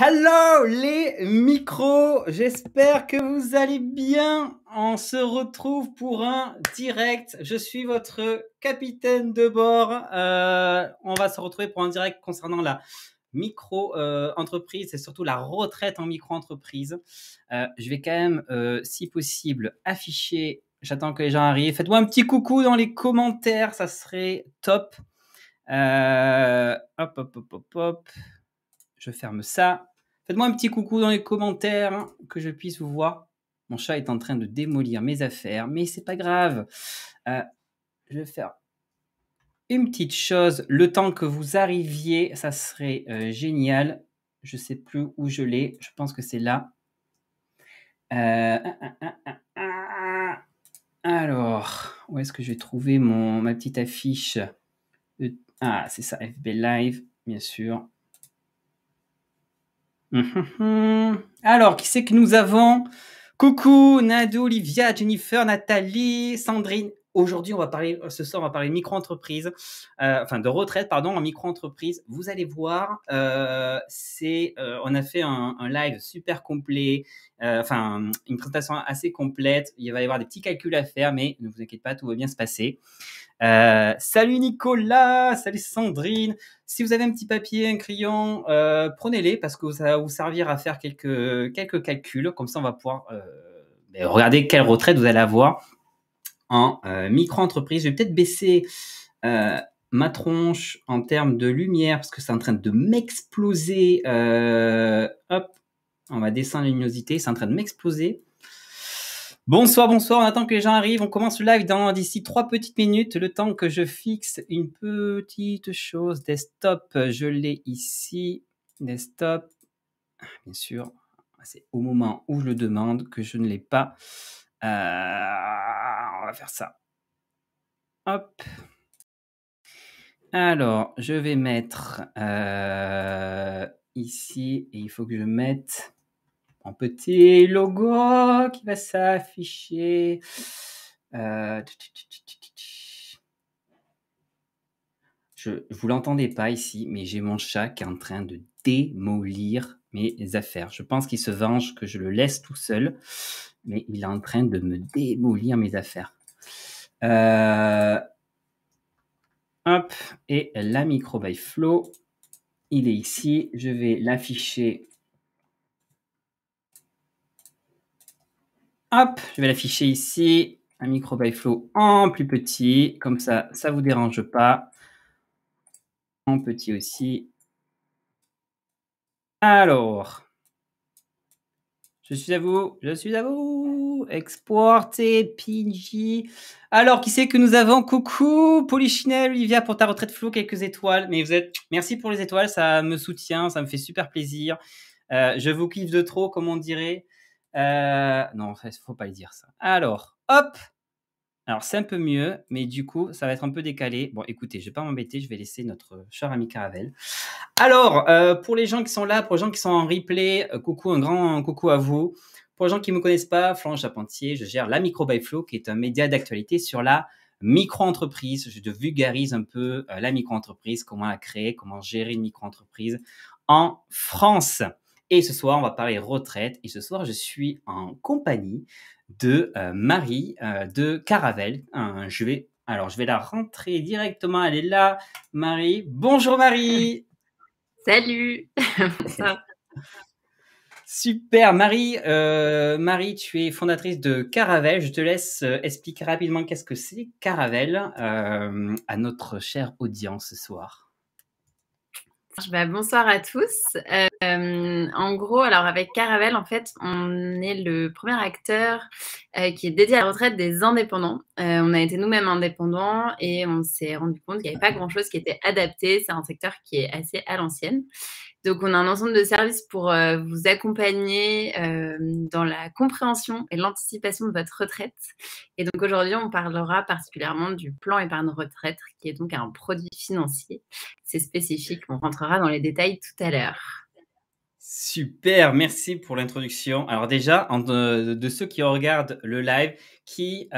Hello les micros, j'espère que vous allez bien. On se retrouve pour un direct. Je suis votre capitaine de bord. Euh, on va se retrouver pour un direct concernant la micro-entreprise euh, et surtout la retraite en micro-entreprise. Euh, je vais quand même, si possible, afficher. J'attends que les gens arrivent. Faites-moi un petit coucou dans les commentaires, ça serait top. hop, hop, hop, hop, hop. Je ferme ça. Faites-moi un petit coucou dans les commentaires hein, que je puisse vous voir. Mon chat est en train de démolir mes affaires, mais c'est pas grave. Euh, je vais faire une petite chose. Le temps que vous arriviez, ça serait euh, génial. Je sais plus où je l'ai. Je pense que c'est là. Euh, ah, ah, ah, alors, où est-ce que je vais trouver mon, ma petite affiche Ah, c'est ça, FB Live, bien sûr. Hum, hum, hum. Alors, qui c'est que nous avons Coucou, Nadou, Olivia, Jennifer, Nathalie, Sandrine. Aujourd'hui, on va parler, euh, ce soir, on va parler de micro-entreprise, euh, enfin de retraite, pardon, en micro-entreprise. Vous allez voir, euh, c'est, on a fait un, live super complet, enfin une présentation assez complète. Il va y avoir des petits calculs à faire, mais ne vous inquiétez pas, tout va bien se passer. Euh, salut Nicolas, salut Sandrine. Si vous avez un petit papier, un crayon, euh, prenez-les parce que ça va vous servir à faire quelques, quelques calculs. Comme ça, on va pouvoir euh, ben, regarder quelle retraite vous allez avoir en micro-entreprise. Je vais peut-être baisser ma tronche en termes de lumière parce que c'est en train de m'exploser. hop, on va descendre la luminosité, c'est en train de m'exploser. Bonsoir, bonsoir. On attend que les gens arrivent. On commence le live dans d'ici trois petites minutes, le temps que je fixe une petite chose. Desktop, je l'ai ici. Desktop, bien sûr. C'est au moment où je le demande que je ne l'ai pas. Euh, on va faire ça. Hop. Alors, je vais mettre euh, ici et il faut que je mette un petit logo qui va s'afficher. Euh, je vous l'entendez pas ici, mais j'ai mon chat qui est en train de démolir mes affaires. Je pense qu'il se venge que je le laisse tout seul, mais il est en train de me démolir mes affaires. Euh, hop, et la micro by Flow, il est ici. Je vais l'afficher Hop, je vais l'afficher ici. Un micro by flow en plus petit. Comme ça, ça ne vous dérange pas. En petit aussi. Alors, je suis à vous, je suis à vous. Exporter, Pinji. Alors, qui c'est que nous avons Coucou, Polichinelle, Olivia, pour ta retraite flow, quelques étoiles. Mais vous êtes. Merci pour les étoiles, ça me soutient, ça me fait super plaisir. Euh, je vous kiffe de trop, comme on dirait. Euh, non, il faut pas le dire ça. Alors, hop Alors, c'est un peu mieux, mais du coup, ça va être un peu décalé. Bon, écoutez, je vais pas m'embêter, je vais laisser notre cher ami Caravelle. Alors, euh, pour les gens qui sont là, pour les gens qui sont en replay, euh, coucou, un grand coucou à vous. Pour les gens qui ne me connaissent pas, Florent Appentier, je gère La Micro by Flow, qui est un média d'actualité sur la micro-entreprise. Je te vulgarise un peu euh, la micro-entreprise, comment la créer, comment gérer une micro-entreprise en France. Et ce soir, on va parler retraite. Et ce soir, je suis en compagnie de euh, Marie euh, de Caravelle. Euh, je vais, alors, je vais la rentrer directement. Elle est là, Marie. Bonjour, Marie. Salut. Super, Marie. Marie, tu es fondatrice de Caravelle. Je te laisse expliquer rapidement qu'est-ce que c'est Caravelle à notre chère audience ce soir. Bah, bonsoir à tous. Euh, euh, en gros, alors avec Caravelle, en fait, on est le premier acteur euh, qui est dédié à la retraite des indépendants. on a été nous-mêmes indépendants et on s'est rendu compte qu'il n'y avait pas grand-chose qui était adapté. C'est un secteur qui est assez à l'ancienne. Donc, on a un ensemble de services pour euh, vous accompagner euh, dans la compréhension et l'anticipation de votre retraite. Et donc, aujourd'hui, on parlera particulièrement du plan épargne retraite, qui est donc un produit financier. C'est spécifique, on rentrera dans les détails tout à l'heure. Super, merci pour l'introduction. Alors déjà, euh, de, ceux qui regardent le live, qui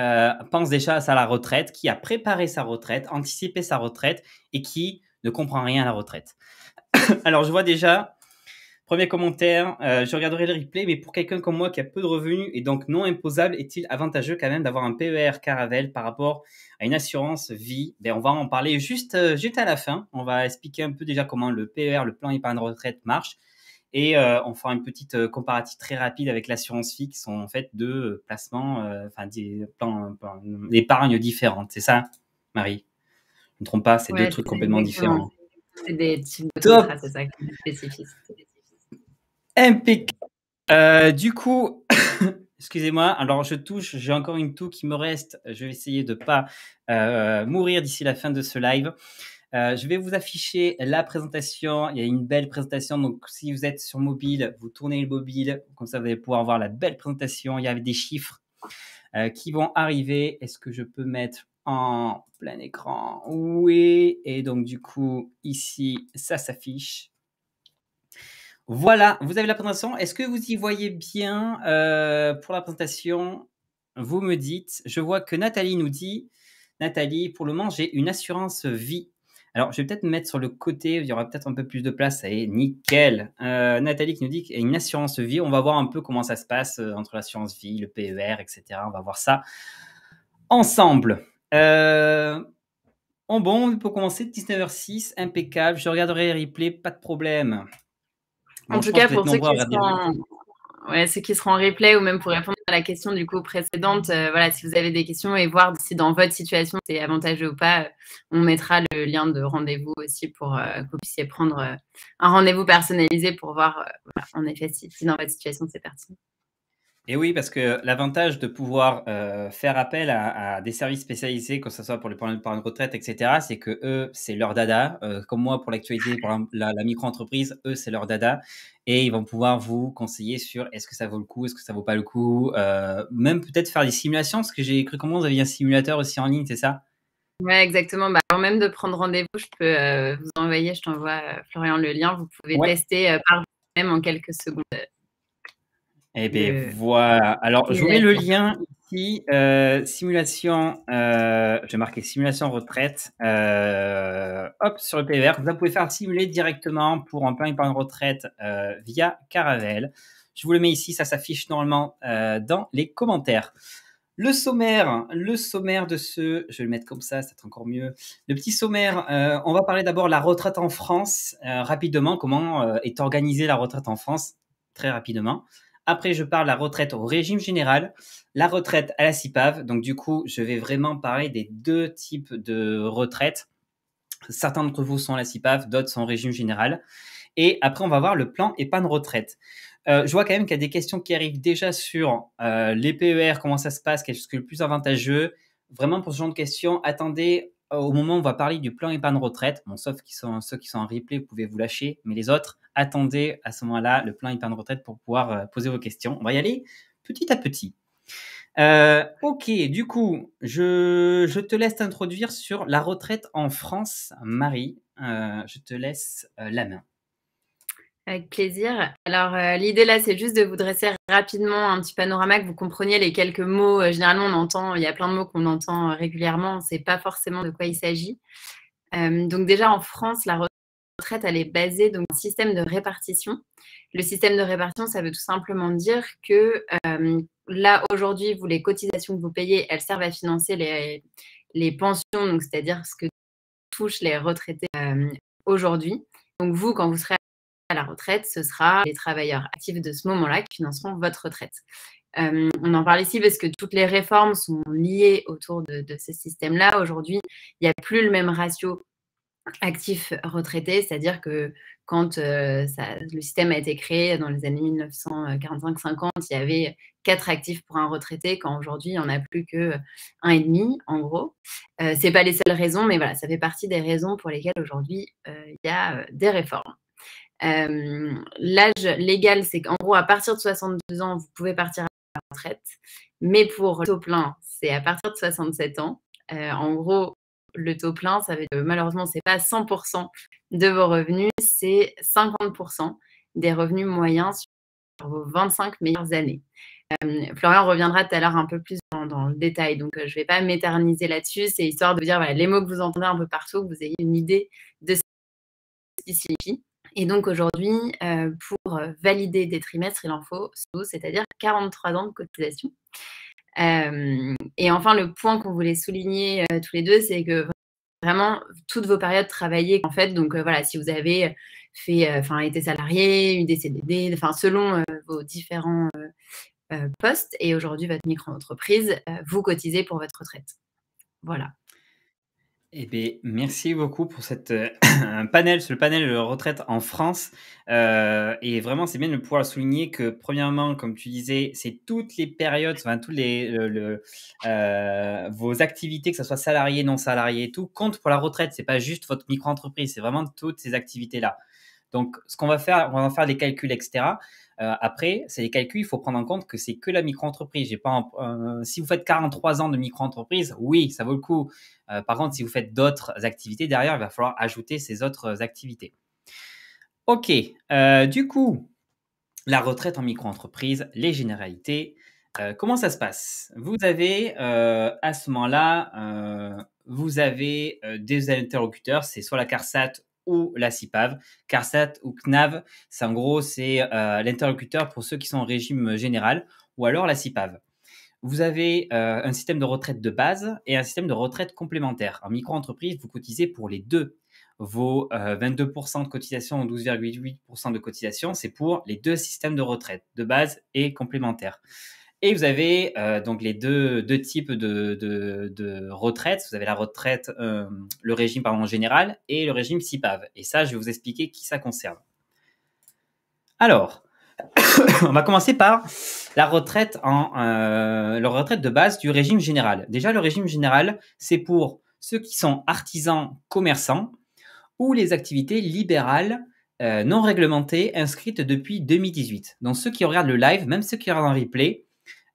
pensent déjà à la retraite, qui a préparé sa retraite, anticipé sa retraite et qui ne comprend rien à la retraite. Alors, je vois déjà, premier commentaire, euh, je regarderai le replay, mais pour quelqu'un comme moi qui a peu de revenus et donc non imposable, est-il avantageux quand même d'avoir un PER Caravelle par rapport à une assurance vie ben, On va en parler juste, euh, juste à la fin. On va expliquer un peu déjà comment le PER, le plan épargne retraite, marche. Et euh, on fera une petite comparative très rapide avec l'assurance vie qui sont en fait deux placements, enfin des plans d'épargne différentes. C'est ça, Marie ne trompe pas, c'est deux trucs complètement différents. C'est des de ça, Impeccable. Euh, du coup, excusez-moi, alors je touche, j'ai encore une toux qui me reste. Je vais essayer de ne pas euh, mourir d'ici la fin de ce live. Euh, je vais vous afficher la présentation. Il y a une belle présentation. Donc, si vous êtes sur mobile, vous tournez le mobile. Comme ça, vous allez pouvoir voir la belle présentation. Il y a des chiffres qui vont arriver. Est-ce que je peux mettre en plein écran. Oui, et donc du coup, ici, ça s'affiche. Voilà, vous avez la présentation. Est-ce que vous y voyez bien euh, pour la présentation Vous me dites, je vois que Nathalie nous dit, Nathalie, pour le moment, j'ai une assurance vie. Alors, je vais peut-être me mettre sur le côté, il y aura peut-être un peu plus de place, ça est nickel. Euh, Nathalie qui nous dit qu'il y a une assurance vie, on va voir un peu comment ça se passe euh, entre l'assurance vie, le PER, etc. On va voir ça ensemble. Euh, bon, pour commencer 19h06, impeccable. Je regarderai les replays, pas de problème. en tout cas, pour ceux qui qui seront en replay ou même pour répondre à la question du coup précédente, euh, voilà, si vous avez des questions et voir si dans votre situation c'est avantageux ou pas, euh, on mettra le lien de rendez-vous aussi pour euh, que vous puissiez prendre un rendez-vous personnalisé pour voir en effet si dans votre situation c'est pertinent. Et oui, parce que l'avantage de pouvoir euh, faire appel à, des services spécialisés, que ce soit pour les problèmes de retraite, etc., c'est que eux, c'est leur dada. Euh, comme moi, pour l'actualité, pour la, micro-entreprise, eux, c'est leur dada. Et ils vont pouvoir vous conseiller sur est-ce que ça vaut le coup, est-ce que ça ne vaut pas le coup. Euh, même peut-être faire des simulations, parce que j'ai cru comment vous aviez un simulateur aussi en ligne, c'est ça oui, exactement. Bah, avant même de prendre rendez-vous, je peux vous envoyer, je t'envoie, Florian, le lien. Vous pouvez tester par vous-même en quelques secondes eh bien, voilà. Alors, je vous mets le lien ici. Euh, simulation, Je euh, j'ai marqué simulation retraite. Euh, hop, sur le PVR. E vous pouvez faire simuler directement pour un plan épargne retraite via Caravelle. Je vous le mets ici, ça s'affiche normalement dans les commentaires. Le sommaire, le sommaire de ce, je vais le mettre comme ça, c'est encore mieux. Le petit sommaire, on va parler d'abord la retraite en France rapidement, comment est organisée la retraite en France très rapidement. Après, je parle la retraite au régime général, la retraite à la CIPAV. Donc, du coup, je vais vraiment parler des deux types de retraites. Certains d'entre vous sont à la CIPAV, d'autres sont au régime général. Et après, on va voir le plan épargne retraite. Euh, je vois quand même qu'il y a des questions qui arrivent déjà sur euh, les PER, comment ça se passe, qu'est-ce que le plus avantageux. Vraiment, pour ce genre de questions, attendez au moment où on va parler du plan épargne retraite, bon, sauf qui sont, ceux qui sont en replay, vous pouvez vous lâcher, mais les autres, attendez à ce moment-là le plan épargne retraite pour pouvoir euh, poser vos questions. On va y aller petit à petit. Euh, ok, du coup, je, je te laisse t'introduire sur la retraite en France. Marie, euh, je te laisse la main. Avec plaisir. Alors, euh, l'idée là, c'est juste de vous dresser rapidement un petit panorama, que vous compreniez les quelques mots. Euh, généralement, on entend, il y a plein de mots qu'on entend euh, régulièrement, on ne sait pas forcément de quoi il s'agit. donc, déjà, en France, la retraite, elle est basée donc, un système de répartition. Le système de répartition, ça veut tout simplement dire que là, aujourd'hui, vous, les cotisations que vous payez, elles servent à financer les, les pensions, donc c'est-à-dire ce que touchent les retraités aujourd'hui. Donc vous, quand vous serez à la retraite, ce sera les travailleurs actifs de ce moment-là qui financeront votre retraite. Euh, on en parle ici parce que toutes les réformes sont liées autour de, ce système-là. Aujourd'hui, il n'y a plus le même ratio actif-retraité, c'est-à-dire que quand euh, le système a été créé dans les années 1945-50, il y avait quatre actifs pour un retraité, quand aujourd'hui, il n'y en a plus que un et demi, en gros. Euh, ce n'est pas les seules raisons, mais voilà, ça fait partie des raisons pour lesquelles aujourd'hui, il y a des réformes. Euh, l'âge légal, c'est qu'en gros, à partir de 62 ans, vous pouvez partir à la retraite. Mais pour le taux plein, c'est à partir de 67 ans. Euh, en gros, le taux plein, ça veut dire, malheureusement, c'est pas 100% de vos revenus, c'est 50% des revenus moyens sur vos 25 meilleures années. Euh, Florian reviendra tout à l'heure un peu plus dans, le détail, donc je ne vais pas m'éterniser là-dessus. C'est histoire de vous dire les mots que vous entendez un peu partout, que vous ayez une idée de ce qui signifie. Et donc aujourd'hui, euh, pour euh, valider des trimestres, il en faut, c'est-à-dire 43 ans de cotisation. Euh, et enfin, le point qu'on voulait souligner tous les deux, c'est que vraiment toutes vos périodes travaillées, en fait, donc voilà, si vous avez fait, enfin, été salarié, eu des CDD, enfin, selon vos différents postes et aujourd'hui votre micro-entreprise, vous cotisez pour votre retraite. Voilà. Eh bien, merci beaucoup pour cette euh, panel sur le panel de retraite en France. Euh, et vraiment, c'est bien de pouvoir souligner que, premièrement, comme tu disais, c'est toutes les périodes, enfin, tous les euh, vos activités, que ce soit salarié, non salarié et tout, comptent pour la retraite. C'est pas juste votre micro-entreprise, c'est vraiment toutes ces activités-là. Donc, ce qu'on va faire, on va faire des calculs, etc. Euh, après, c'est les calculs, il faut prendre en compte que c'est que la micro-entreprise. J'ai pas si vous faites 43 ans de micro-entreprise, oui, ça vaut le coup. Euh, par contre, si vous faites d'autres activités derrière, il va falloir ajouter ces autres activités. Ok, euh, du coup, la retraite en micro-entreprise, les généralités. comment ça se passe Vous avez à ce moment-là, vous avez des interlocuteurs, c'est soit la CARSAT ou la CIPAV. CARSAT ou CNAV, c'est en gros, c'est euh, l'interlocuteur pour ceux qui sont en régime général ou alors la CIPAV. Vous avez euh, un système de retraite de base et un système de retraite complémentaire. En micro-entreprise, vous cotisez pour les deux. Vos 22% euh, de cotisation ou 12,8% de cotisation, c'est pour les deux systèmes de retraite, de base et complémentaire. Et vous avez euh, donc les deux, deux types de, de, de retraites. Vous avez la retraite, euh, le régime pardon, général et le régime CIPAV. Et ça, je vais vous expliquer qui ça concerne. Alors, on va commencer par la retraite, en, euh, la retraite de base du régime général. Déjà, le régime général, c'est pour ceux qui sont artisans, commerçants ou les activités libérales euh, non réglementées inscrites depuis 2018. Donc ceux qui regardent le live, même ceux qui regardent en replay,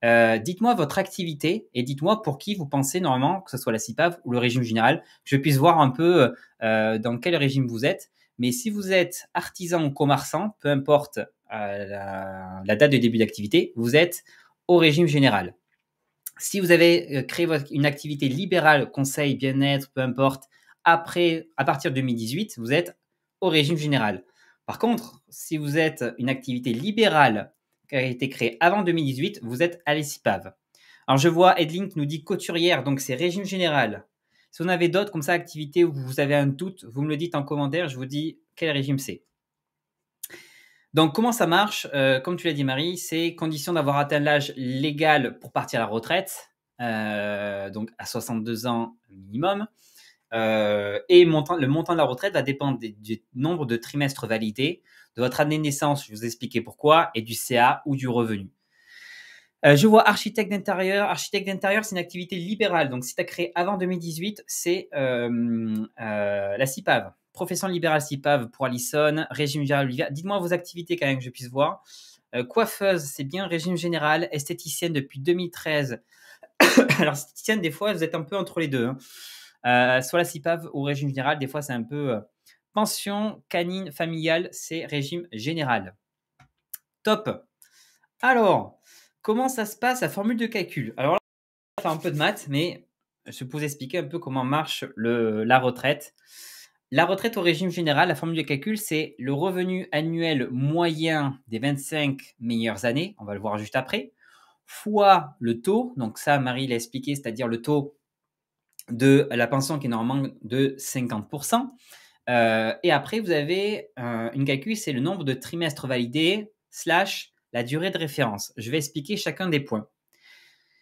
euh, dites-moi votre activité et dites-moi pour qui vous pensez normalement, que ce soit la CIPAV ou le régime général, que je puisse voir un peu euh, dans quel régime vous êtes. Mais si vous êtes artisan ou commerçant, peu importe euh, la, date de début d'activité, vous êtes au régime général. Si vous avez créé une activité libérale, conseil, bien-être, peu importe, après, à partir de 2018, vous êtes au régime général. Par contre, si vous êtes une activité libérale qui a été créé avant 2018, vous êtes à l'ESIPAV. Alors je vois Edlink nous dit couturière, donc c'est régime général. Si vous en avez d'autres comme ça, activités où vous avez un doute, vous me le dites en commentaire, je vous dis quel régime c'est. Donc comment ça marche euh, Comme tu l'as dit Marie, c'est condition d'avoir atteint l'âge légal pour partir à la retraite, euh, donc à 62 ans minimum. Euh, et montant, le montant de la retraite va dépendre du nombre de trimestres validés, de votre année de naissance, je vous expliquer pourquoi, et du CA ou du revenu. Euh, je vois architecte d'intérieur. Architecte d'intérieur, c'est une activité libérale. Donc, si tu as créé avant 2018, c'est euh, la CIPAV. Profession libérale CIPAV pour Allison, régime général Dites-moi vos activités quand même que je puisse voir. coiffeuse, c'est bien régime général. Esthéticienne depuis 2013. Alors, esthéticienne, des fois, vous êtes un peu entre les deux. Hein. Euh, soit la CIPAV ou régime général, des fois, c'est un peu euh, pension, canine, familiale, c'est régime général. Top. Alors, comment ça se passe la formule de calcul Alors là, on faire un peu de maths, mais je peux vous expliquer un peu comment marche la retraite. La retraite au régime général, la formule de calcul, c'est le revenu annuel moyen des 25 meilleures années, on va le voir juste après, fois le taux, donc ça Marie l'a expliqué, c'est-à-dire le taux de la pension qui est normalement de 50%. Euh, et après, vous avez euh, une calcul, c'est le nombre de trimestres validés slash la durée de référence. Je vais expliquer chacun des points.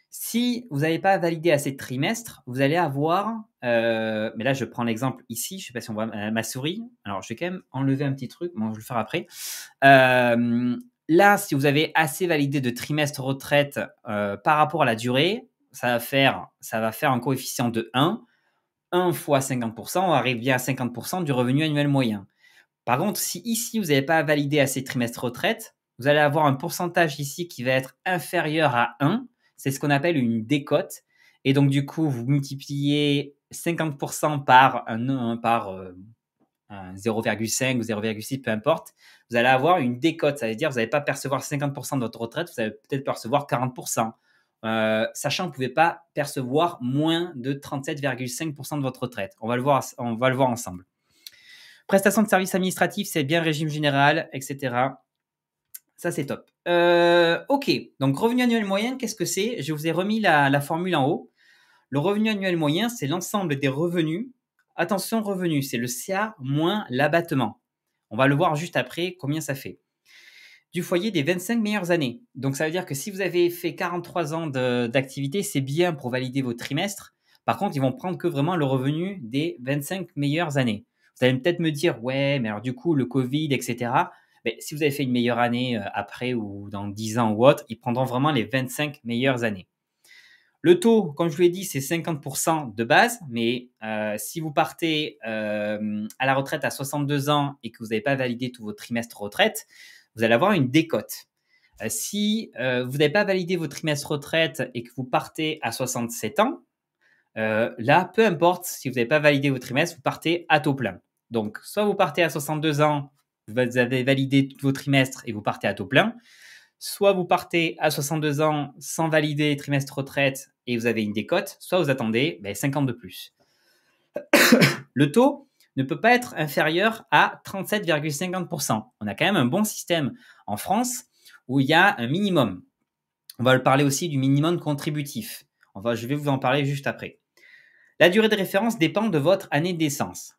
Si vous n'avez pas validé assez de trimestres, vous allez avoir, euh, mais là je prends l'exemple ici, je ne sais pas si on voit ma souris, alors je vais quand même enlever un petit truc, bon, je le faire après. là, si vous avez assez validé de trimestres retraite par rapport à la durée, ça va faire, ça va faire un coefficient de 1. 1 fois 50%, on arrive bien à 50% du revenu annuel moyen. Par contre, si ici, vous n'avez pas validé à ces trimestres retraite, vous allez avoir un pourcentage ici qui va être inférieur à 1. C'est ce qu'on appelle une décote. Et donc, du coup, vous multipliez 50% par un, par 0,5 euh, ou 0,6, peu importe, vous allez avoir une décote. Ça veut dire que vous n'allez pas percevoir 50% de votre retraite, vous allez peut-être percevoir 40%. Euh, sachant que vous ne pouvez pas percevoir moins de 37,5% de votre retraite. On va, le voir, on va le voir ensemble. Prestation de services administratifs, c'est bien régime général, etc. Ça, c'est top. Euh, ok, donc revenu annuel moyen, qu'est-ce que c'est Je vous ai remis la, formule en haut. Le revenu annuel moyen, c'est l'ensemble des revenus. Attention, revenu, c'est le CA moins l'abattement. On va le voir juste après combien ça fait du foyer des 25 meilleures années. Donc ça veut dire que si vous avez fait 43 ans d'activité, c'est bien pour valider vos trimestres. Par contre, ils vont prendre que vraiment le revenu des 25 meilleures années. Vous allez peut-être me dire, ouais, mais alors du coup, le Covid, etc. Mais si vous avez fait une meilleure année euh, après ou dans 10 ans ou autre, ils prendront vraiment les 25 meilleures années. Le taux, comme je vous l'ai dit, c'est 50% de base, mais euh, si vous partez euh, à la retraite à 62 ans et que vous n'avez pas validé tous vos trimestres retraite, vous allez avoir une décote. Euh, si euh, vous n'avez pas validé votre trimestre retraite et que vous partez à 67 ans, euh, là, peu importe, si vous n'avez pas validé votre trimestre vous partez à taux plein. Donc, soit vous partez à 62 ans, vous avez validé tous vos trimestres et vous partez à taux plein, soit vous partez à 62 ans sans valider trimestre retraite et vous avez une décote, soit vous attendez ben, 50 de plus. le taux, ne peut pas être inférieur à 37,50%. On a quand même un bon système en France où il y a un minimum. On va le parler aussi du minimum contributif. va, je vais vous en parler juste après. La durée de référence dépend de votre année d'essence.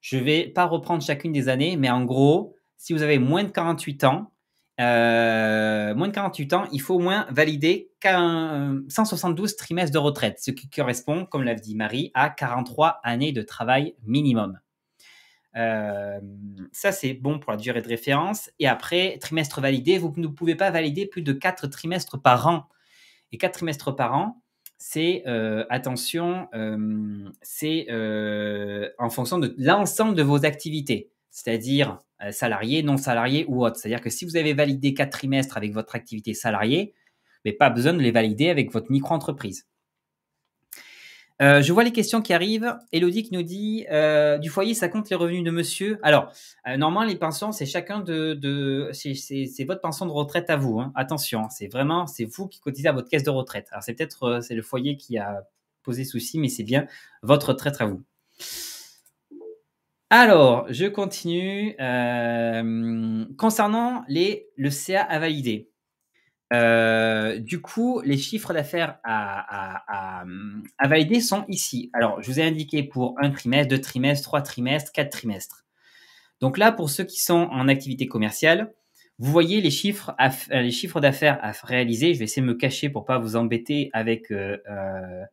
Je ne vais pas reprendre chacune des années, mais en gros, si vous avez moins de 48 ans, euh, moins de 48 ans, il faut au moins valider 172 trimestres de retraite, ce qui correspond, comme l'a dit Marie, à 43 années de travail minimum ça, c'est bon pour la durée de référence. Et après, trimestre validé, vous ne pouvez pas valider plus de 4 trimestres par an. Et 4 trimestres par an, c'est, euh, attention, c'est euh, en fonction de l'ensemble de vos activités, c'est-à-dire euh, salariés, non salariés ou autre. C'est-à-dire que si vous avez validé 4 trimestres avec votre activité salariée, mais pas besoin de les valider avec votre micro-entreprise. Euh, je vois les questions qui arrivent. Elodie qui nous dit euh, du foyer, ça compte les revenus de monsieur. Alors, euh, normalement, les pensions, c'est chacun de, c'est votre pension de retraite à vous. Hein. Attention, hein, c'est vraiment c'est vous qui cotisez à votre caisse de retraite. Alors c'est peut-être c'est le foyer qui a posé souci, mais c'est bien votre retraite à vous. Alors, je continue concernant les le CA à valider. Euh, du coup, les chiffres d'affaires à, à, valider sont ici. Alors, je vous ai indiqué pour un trimestre, deux trimestres, trois trimestres, quatre trimestres. Donc là, pour ceux qui sont en activité commerciale, vous voyez les chiffres, euh, les chiffres d'affaires à réaliser. Je vais essayer de me cacher pour pas vous embêter avec euh, euh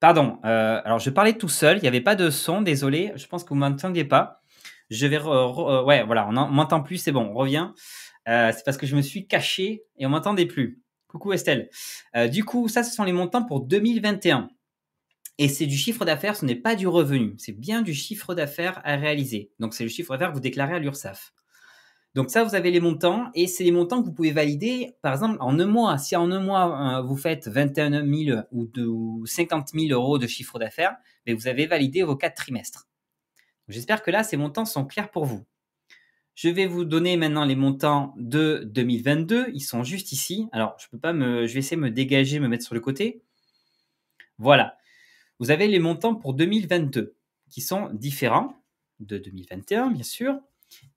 Pardon, euh, alors je parlais tout seul, il n'y avait pas de son, désolé, je pense que vous ne m'entendiez pas. Je vais. Euh, ouais, voilà, on m'entend plus, c'est bon, on revient. Euh, c'est parce que je me suis caché et on m'entendait plus. Coucou Estelle. du coup, ça, ce sont les montants pour 2021. Et c'est du chiffre d'affaires, ce n'est pas du revenu, c'est bien du chiffre d'affaires à réaliser. Donc c'est le chiffre d'affaires que vous déclarez à l'URSSAF. Donc ça, vous avez les montants et c'est les montants que vous pouvez valider, par exemple, en un mois. Si en un mois, euh, vous faites 21 000 ou, 50 000 euros de chiffre d'affaires, ben, vous avez validé vos quatre trimestres. J'espère que là, ces montants sont clairs pour vous. Je vais vous donner maintenant les montants de 2022. Ils sont juste ici. Alors, je peux pas me, je vais essayer de me dégager, me mettre sur le côté. Voilà. Vous avez les montants pour 2022 qui sont différents de 2021, bien sûr.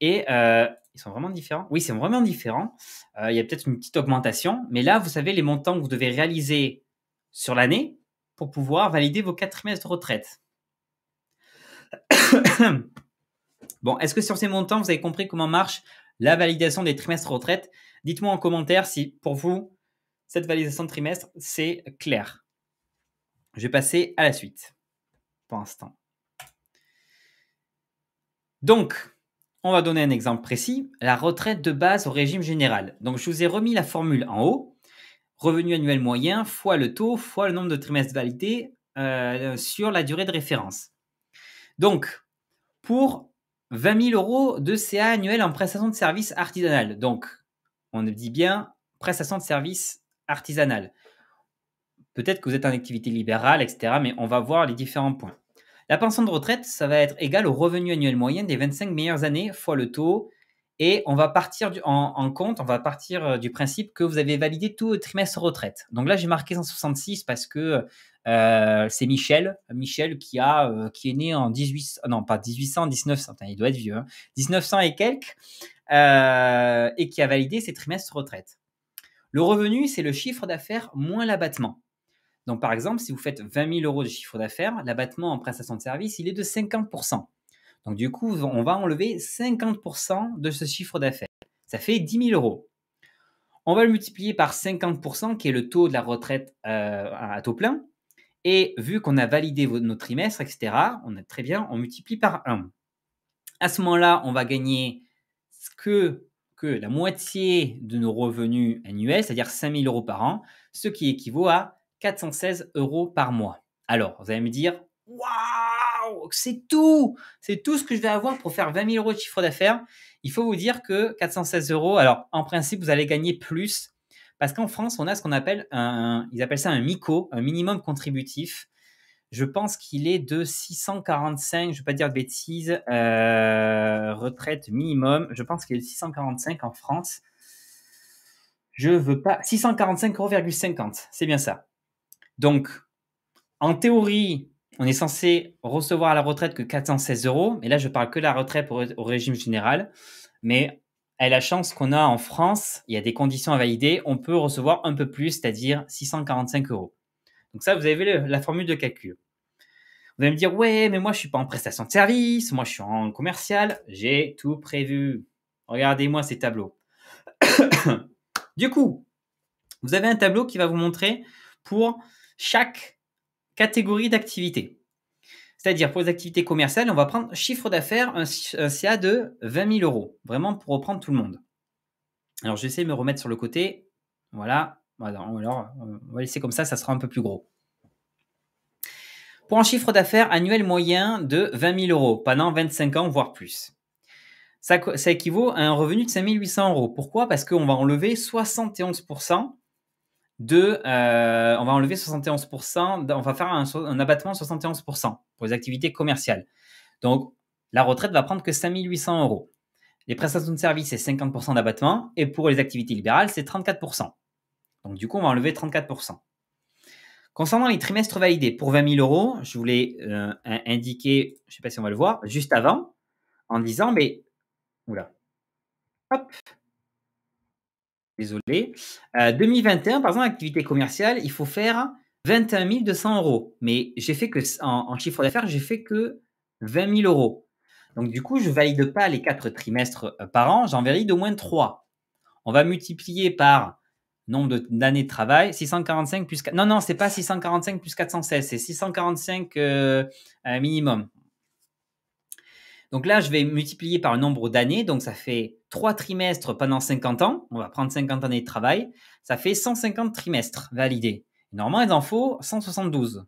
Et euh, ils sont vraiment différents Oui, c'est vraiment différent. Euh, il y a peut-être une petite augmentation, mais là, vous savez les montants que vous devez réaliser sur l'année pour pouvoir valider vos quatre trimestres de retraite. bon, est-ce que sur ces montants, vous avez compris comment marche la validation des trimestres de retraite Dites-moi en commentaire si pour vous, cette validation de trimestre, c'est clair. Je vais passer à la suite pour l'instant. Donc, on va donner un exemple précis, la retraite de base au régime général. Donc je vous ai remis la formule en haut, revenu annuel moyen fois le taux fois le nombre de trimestres validés euh, sur la durée de référence. Donc pour 20 000 euros de CA annuel en prestation de services artisanal. donc on dit bien prestation de services artisanales. Peut-être que vous êtes en activité libérale, etc., mais on va voir les différents points. La pension de retraite, ça va être égal au revenu annuel moyen des 25 meilleures années fois le taux. Et on va partir du, en, compte, on va partir euh, du principe que vous avez validé tout le trimestre retraite. Donc là, j'ai marqué 166 parce que euh, c'est Michel, Michel qui a euh, qui est né en 18 non pas 1800 1900 il doit être vieux 1900 hein. et quelques et qui a validé ses trimestres retraite. Le revenu c'est le chiffre d'affaires moins l'abattement. Donc, par exemple, si vous faites 20 000 euros de chiffre d'affaires, l'abattement en prestation de service, il est de 50%. Donc, du coup, on va enlever 50% de ce chiffre d'affaires. Ça fait 10 000 euros. On va le multiplier par 50%, qui est le taux de la retraite euh, à taux plein. Et vu qu'on a validé nos trimestres, etc., on a très bien, on multiplie par 1. À ce moment-là, on va gagner que, la moitié de nos revenus annuels, c'est-à-dire 5 000 euros par an, ce qui équivaut à 416 euros par mois. Alors, vous allez me dire, waouh, c'est tout, c'est tout ce que je vais avoir pour faire 20 000 euros de chiffre d'affaires. Il faut vous dire que 416 euros, alors en principe, vous allez gagner plus parce qu'en France, on a ce qu'on appelle un, ils appellent ça un MICO, un minimum contributif. Je pense qu'il est de 645, je ne vais pas dire de bêtises, euh, retraite minimum. Je pense qu'il est de 645 en France. Je veux pas. 645,50 euros. C'est bien ça. Donc, en théorie, on est censé recevoir à la retraite que 416 euros. Mais là, je parle que de la retraite au régime général. Mais à la chance qu'on a en France, il y a des conditions à valider, on peut recevoir un peu plus, c'est-à-dire 645 euros. Donc ça, vous avez vu la formule de calcul. Vous allez me dire, ouais, mais moi, je suis pas en prestation de service, moi, je suis en commercial, j'ai tout prévu. Regardez-moi ces tableaux. du coup, vous avez un tableau qui va vous montrer pour chaque catégorie d'activité. C'est-à-dire, pour les activités commerciales, on va prendre chiffre d'affaires, un, CA de 20 000 euros, vraiment pour reprendre tout le monde. Alors, j'essaie de me remettre sur le côté. Voilà. Alors, euh, on va laisser comme ça, ça sera un peu plus gros. Pour un chiffre d'affaires annuel moyen de 20 000 euros pendant 25 ans, voire plus. Ça, ça équivaut à un revenu de 5 800 euros. Pourquoi Parce qu'on va enlever 71% euh, on va enlever 71%, on va faire un, abattement de 71% pour les activités commerciales. Donc, la retraite va prendre que 5800 euros. Les prestations de service, c'est 50% d'abattement. Et pour les activités libérales, c'est 34%. Donc, du coup, on va enlever 34%. Concernant les trimestres validés, pour 20 000 euros, je voulais euh, indiquer, je ne sais pas si on va le voir, juste avant, en disant, mais, oula, hop, désolé. 2021, euh, par exemple, activité commerciale, il faut faire 21 200 euros. Mais j'ai fait que, en, chiffre d'affaires, j'ai fait que 20 000 euros. Donc, du coup, je valide pas les quatre trimestres euh, par an, j'en valide au moins 3. On va multiplier par nombre d'années de, travail, 645 plus... Non, non, c'est pas 645 plus 416, c'est 645 euh, minimum. Donc là, je vais multiplier par le nombre d'années. Donc ça fait trois trimestres pendant 50 ans. On va prendre 50 années de travail. Ça fait 150 trimestres validés. Normalement, il en faut 172.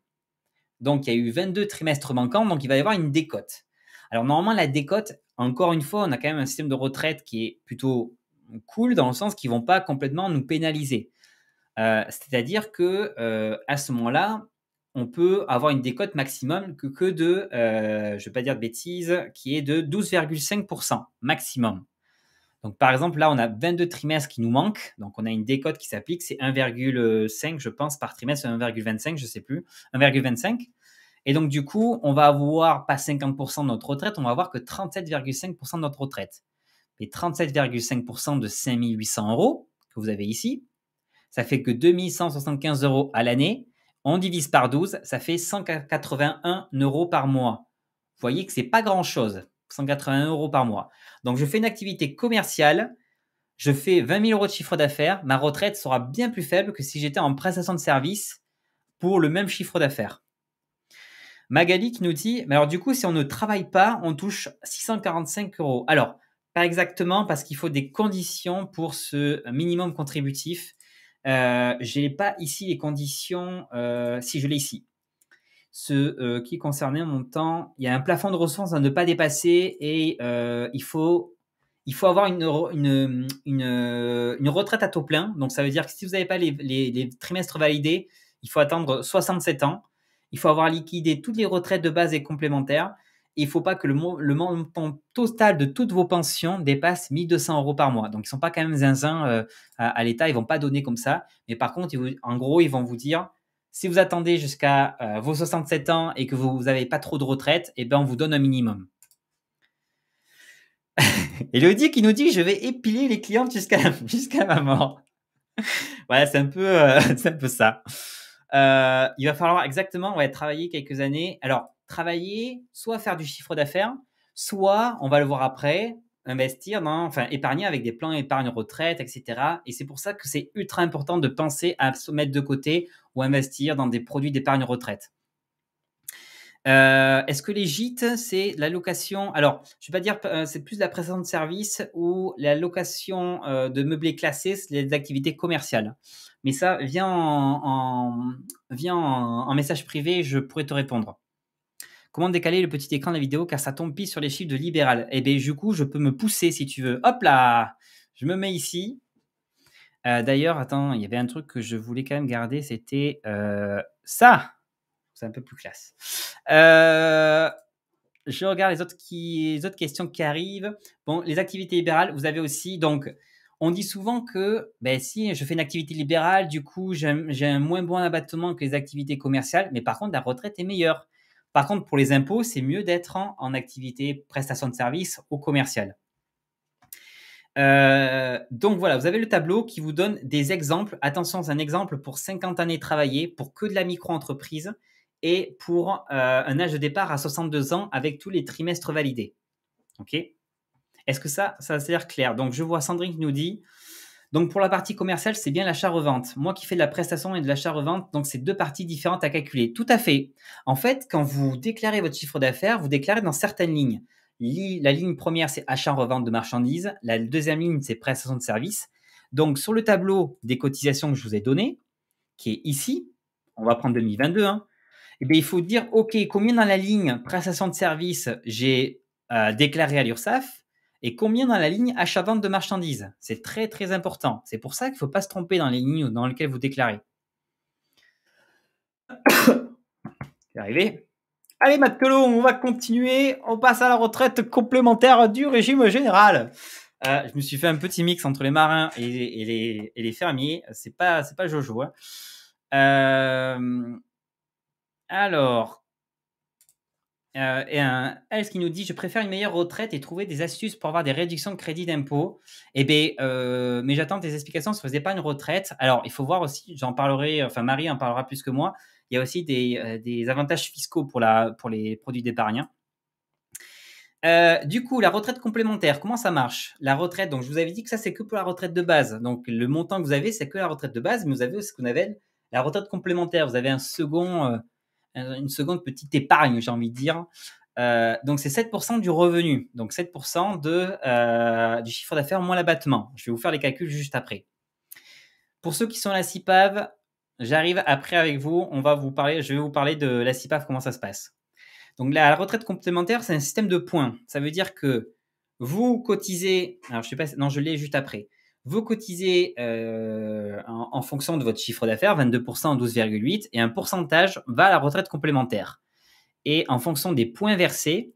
Donc il y a eu 22 trimestres manquants. Donc il va y avoir une décote. Alors normalement, la décote, encore une fois, on a quand même un système de retraite qui est plutôt cool dans le sens qu'ils ne vont pas complètement nous pénaliser. Euh, c'est-à-dire que euh, à ce moment-là, on peut avoir une décote maximum que, que de, euh, je ne vais pas dire de bêtises, qui est de 12,5% maximum. Donc par exemple, là, on a 22 trimestres qui nous manquent, donc on a une décote qui s'applique, c'est 1,5, je pense, par trimestre, 1,25, je ne sais plus, 1,25. Et donc du coup, on va avoir pas 50% de notre retraite, on va avoir que 37,5% de notre retraite. Et 37,5% de 5800 euros que vous avez ici, ça fait que 2175 euros à l'année on divise par 12, ça fait 181 euros par mois. Vous voyez que c'est pas grand-chose, 181 euros par mois. Donc je fais une activité commerciale, je fais 20 000 euros de chiffre d'affaires, ma retraite sera bien plus faible que si j'étais en prestation de service pour le même chiffre d'affaires. Magali qui nous dit, mais alors du coup, si on ne travaille pas, on touche 645 euros. Alors, pas exactement parce qu'il faut des conditions pour ce minimum contributif. Euh, je n'ai pas ici les conditions, euh, si je l'ai ici. Ce euh, qui concernait mon temps, il y a un plafond de ressources à ne pas dépasser et il faut il faut avoir une, une, une, retraite à taux plein. Donc, ça veut dire que si vous n'avez pas les, les, trimestres validés, il faut attendre 67 ans. Il faut avoir liquidé toutes les retraites de base et complémentaires il ne faut pas que le, montant total de toutes vos pensions dépasse 1200 euros par mois. Donc, ils ne sont pas quand même zinzin euh, à, l'État, ils ne vont pas donner comme ça. Mais par contre, en gros, ils vont vous dire, si vous attendez jusqu'à euh, vos 67 ans et que vous n'avez pas trop de retraite, eh ben, on vous donne un minimum. Élodie qui nous dit, je vais épiler les clientes jusqu'à jusqu'à ma mort. voilà, c'est un, peu, euh, un peu ça. il va falloir exactement ouais, travailler quelques années. Alors, travailler, soit faire du chiffre d'affaires, soit, on va le voir après, investir, dans, enfin épargner avec des plans épargne retraite, etc. Et c'est pour ça que c'est ultra important de penser à se mettre de côté ou investir dans des produits d'épargne retraite. Euh, est-ce que les gîtes, c'est la location Alors, je ne vais pas dire, euh, c'est plus la prestation de service ou la location euh, de meublés classés, c'est les activités commerciales. Mais ça, vient en, en message privé, je pourrais te répondre. Comment décaler le petit écran de la vidéo car ça tombe pile sur les chiffres de Libéral et eh bien, du coup, je peux me pousser si tu veux. Hop là Je me mets ici. Euh, d'ailleurs, attends, il y avait un truc que je voulais quand même garder, c'était euh, ça. C'est un peu plus classe. Euh, je regarde les autres, qui, les autres questions qui arrivent. Bon, les activités libérales, vous avez aussi, donc, on dit souvent que ben, si je fais une activité libérale, du coup, j'ai un moins bon abattement que les activités commerciales, mais par contre, la retraite est meilleure. Par contre, pour les impôts, c'est mieux d'être en, activité prestation de service ou commercial. Euh, donc voilà, vous avez le tableau qui vous donne des exemples. Attention, c'est un exemple pour 50 années travaillées, pour que de la micro-entreprise et pour euh, un âge de départ à 62 ans avec tous les trimestres validés. OK Est-ce que ça, ça a l'air clair Donc je vois Sandrine qui nous dit donc pour la partie commerciale, c'est bien l'achat-revente. Moi qui fais de la prestation et de l'achat-revente, donc c'est deux parties différentes à calculer. Tout à fait. En fait, quand vous déclarez votre chiffre d'affaires, vous déclarez dans certaines lignes. La ligne première, c'est achat-revente de marchandises. La deuxième ligne, c'est prestation de services. Donc sur le tableau des cotisations que je vous ai donné, qui est ici, on va prendre 2022, hein, eh il faut dire, OK, combien dans la ligne prestation de services j'ai euh, déclaré à l'URSSAF et combien dans la ligne achat-vente de marchandises. C'est très très important. C'est pour ça qu'il ne faut pas se tromper dans les lignes dans lesquelles vous déclarez. C'est arrivé. Allez, Matelot, on va continuer. On passe à la retraite complémentaire du régime général. Euh, je me suis fait un petit mix entre les marins et, les, fermiers. C'est pas, c'est pas Jojo. Hein. Euh, alors, euh, elle, et qui nous dit Je préfère une meilleure retraite et trouver des astuces pour avoir des réductions de crédit d'impôt. Eh bien, euh, mais j'attends des explications sur pas une retraite. Alors, il faut voir aussi, j'en parlerai, enfin, Marie en parlera plus que moi. Il y a aussi des, euh, avantages fiscaux pour, la, pour les produits d'épargne. Hein. du coup, la retraite complémentaire, comment ça marche La retraite, donc je vous avais dit que ça, c'est que pour la retraite de base. Donc, le montant que vous avez, c'est que la retraite de base, mais vous avez aussi ce qu'on appelle la retraite complémentaire. Vous avez un second euh, une seconde petite épargne, j'ai envie de dire. Euh, donc c'est 7% du revenu, donc 7% de, euh, du chiffre d'affaires moins l'abattement. Je vais vous faire les calculs juste après. Pour ceux qui sont à la CIPAV, j'arrive après avec vous, on va vous parler, je vais vous parler de la CIPAV, comment ça se passe. Donc la retraite complémentaire, c'est un système de points. Ça veut dire que vous cotisez, alors je sais pas, non je l'ai juste après. Vous cotisez euh, en, fonction de votre chiffre d'affaires, 22%, en 12,8%, et un pourcentage va à la retraite complémentaire. Et en fonction des points versés,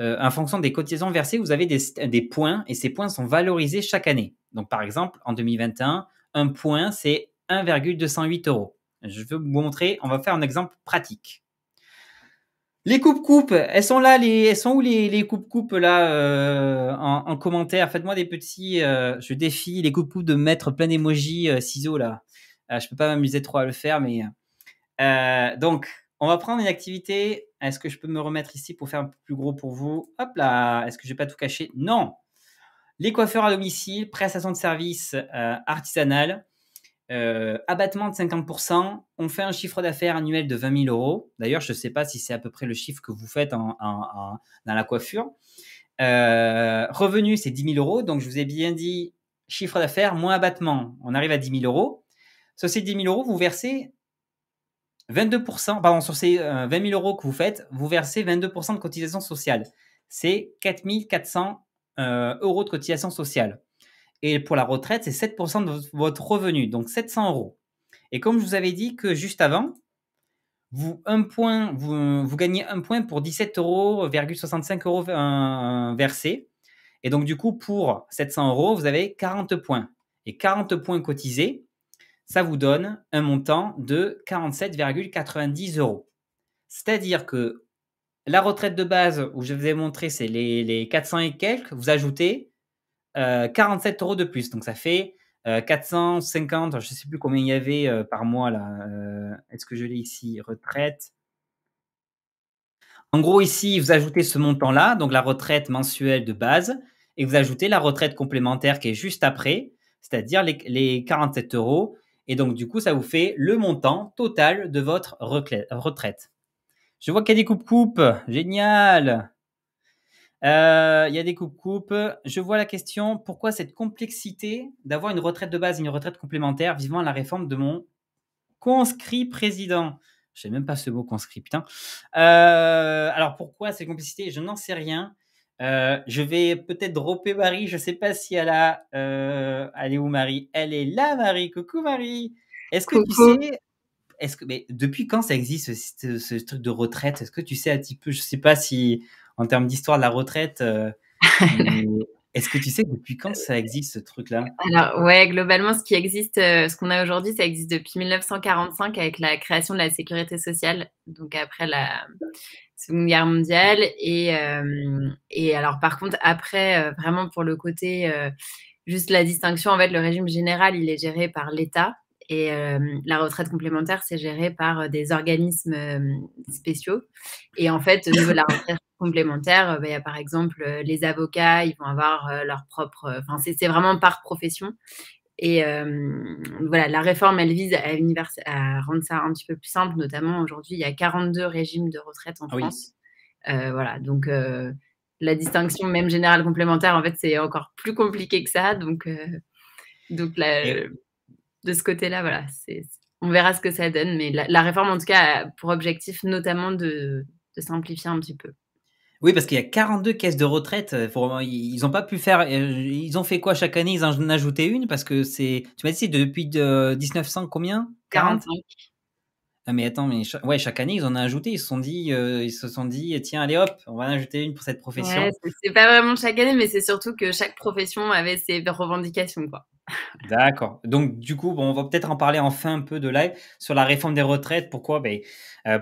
euh, en fonction des cotisations versées, vous avez des, des, points, et ces points sont valorisés chaque année. Donc par exemple, en 2021, un point, c'est 1,208 euros. Je vais vous montrer, on va faire un exemple pratique. Les coupes-coupes, elles sont là, les, elles sont où les, coupes-coupes là euh, en, commentaire Faites-moi des petits, euh, je défie les coupes-coupes de mettre plein d'émojis euh, ciseaux là. je peux pas m'amuser trop à le faire, mais donc on va prendre une activité. Est-ce que je peux me remettre ici pour faire un peu plus gros pour vous Hop là, est-ce que je pas tout caché Non. Les coiffeurs à domicile, prestations de service artisanales, euh, abattement de 50%, on fait un chiffre d'affaires annuel de 20 000 euros. D'ailleurs, je ne sais pas si c'est à peu près le chiffre que vous faites dans la coiffure. Euh, revenu, c'est 10 000 euros. Donc, je vous ai bien dit chiffre d'affaires moins abattement. On arrive à 10 000 euros. Sur ces 10 000 euros, vous versez 22%, pardon, sur ces 20 euh, 000 euros que vous faites, vous versez 22% de cotisation sociale. C'est 4 400 euros de cotisation sociale. Et pour la retraite, c'est 7% de votre revenu, donc 700 euros. Et comme je vous avais dit que juste avant, vous, un point, vous, vous gagnez un point pour 17,65 euros, versés. Et donc, du coup, pour 700 euros, vous avez 40 points. Et 40 points cotisés, ça vous donne un montant de 47,90 euros. C'est-à-dire que la retraite de base, où je vous ai montré, c'est les, les 400 et quelques, vous ajoutez 47 euh, euros de plus. Donc ça fait 450, euh, je ne sais plus combien il y avait euh, par mois là. Est-ce que je l'ai ici Retraite. En gros, ici, vous ajoutez ce montant-là, donc la retraite mensuelle de base, et vous ajoutez la retraite complémentaire qui est juste après, c'est-à-dire les, les, 47 euros. Et donc, du coup, ça vous fait le montant total de votre retraite. Je vois qu'il y a des coupes-coupes. Génial! Euh, il y a des coupes-coupes. Je vois la question pourquoi cette complexité d'avoir une retraite de base et une retraite complémentaire vivant la réforme de mon conscrit président Je sais même pas ce mot conscrit, hein. euh, alors pourquoi cette complexité Je n'en sais rien. Euh, je vais peut-être dropper Marie. Je ne sais pas si elle a. elle est où Marie Elle est là, Marie. Coucou Marie. Est-ce que tu sais est-ce que mais depuis quand ça existe ce, ce truc de retraite Est-ce que tu sais un petit peu Je ne sais pas si en termes d'histoire de la retraite. Euh, est-ce que tu sais depuis quand ça existe ce truc-là Alors ouais, globalement, ce qui existe, euh, ce qu'on a aujourd'hui, ça existe depuis 1945 avec la création de la sécurité sociale, donc après la Seconde Guerre mondiale. Et, euh, alors par contre, après, vraiment pour le côté, juste la distinction, en fait, le régime général, il est géré par l'État. Et la retraite complémentaire, c'est géré par des organismes spéciaux. Et en fait, la retraite complémentaires, euh, bah, il y a par exemple euh, les avocats, ils vont avoir euh, leur propre. Enfin, c'est vraiment par profession. Et voilà, la réforme, elle vise à, à, rendre ça un petit peu plus simple, notamment aujourd'hui, il y a 42 régimes de retraite en ah France. voilà, donc la distinction même générale complémentaire, en fait, c'est encore plus compliqué que ça. Donc, donc de ce côté-là, voilà, on verra ce que ça donne. Mais la, réforme, en tout cas, a pour objectif notamment de simplifier un petit peu. Oui, parce qu'il y a 42 caisses de retraite. Euh, ils n'ont pas pu faire. Euh, ils ont fait quoi chaque année Ils en ont ajouté une parce que c'est. Tu m'as dit c'est depuis de 1900 combien 40 45. Ah mais attends, mais ouais, chaque année ils en ont ajouté. Ils se sont dit, euh, ils se sont dit, eh, tiens, allez hop, on va en ajouter une pour cette profession. Ouais, c'est- pas vraiment chaque année, mais c'est surtout que chaque profession avait ses revendications, quoi. D'accord. Donc, du coup, bon, on va peut-être en parler enfin un peu de live sur la réforme des retraites. Pourquoi ben,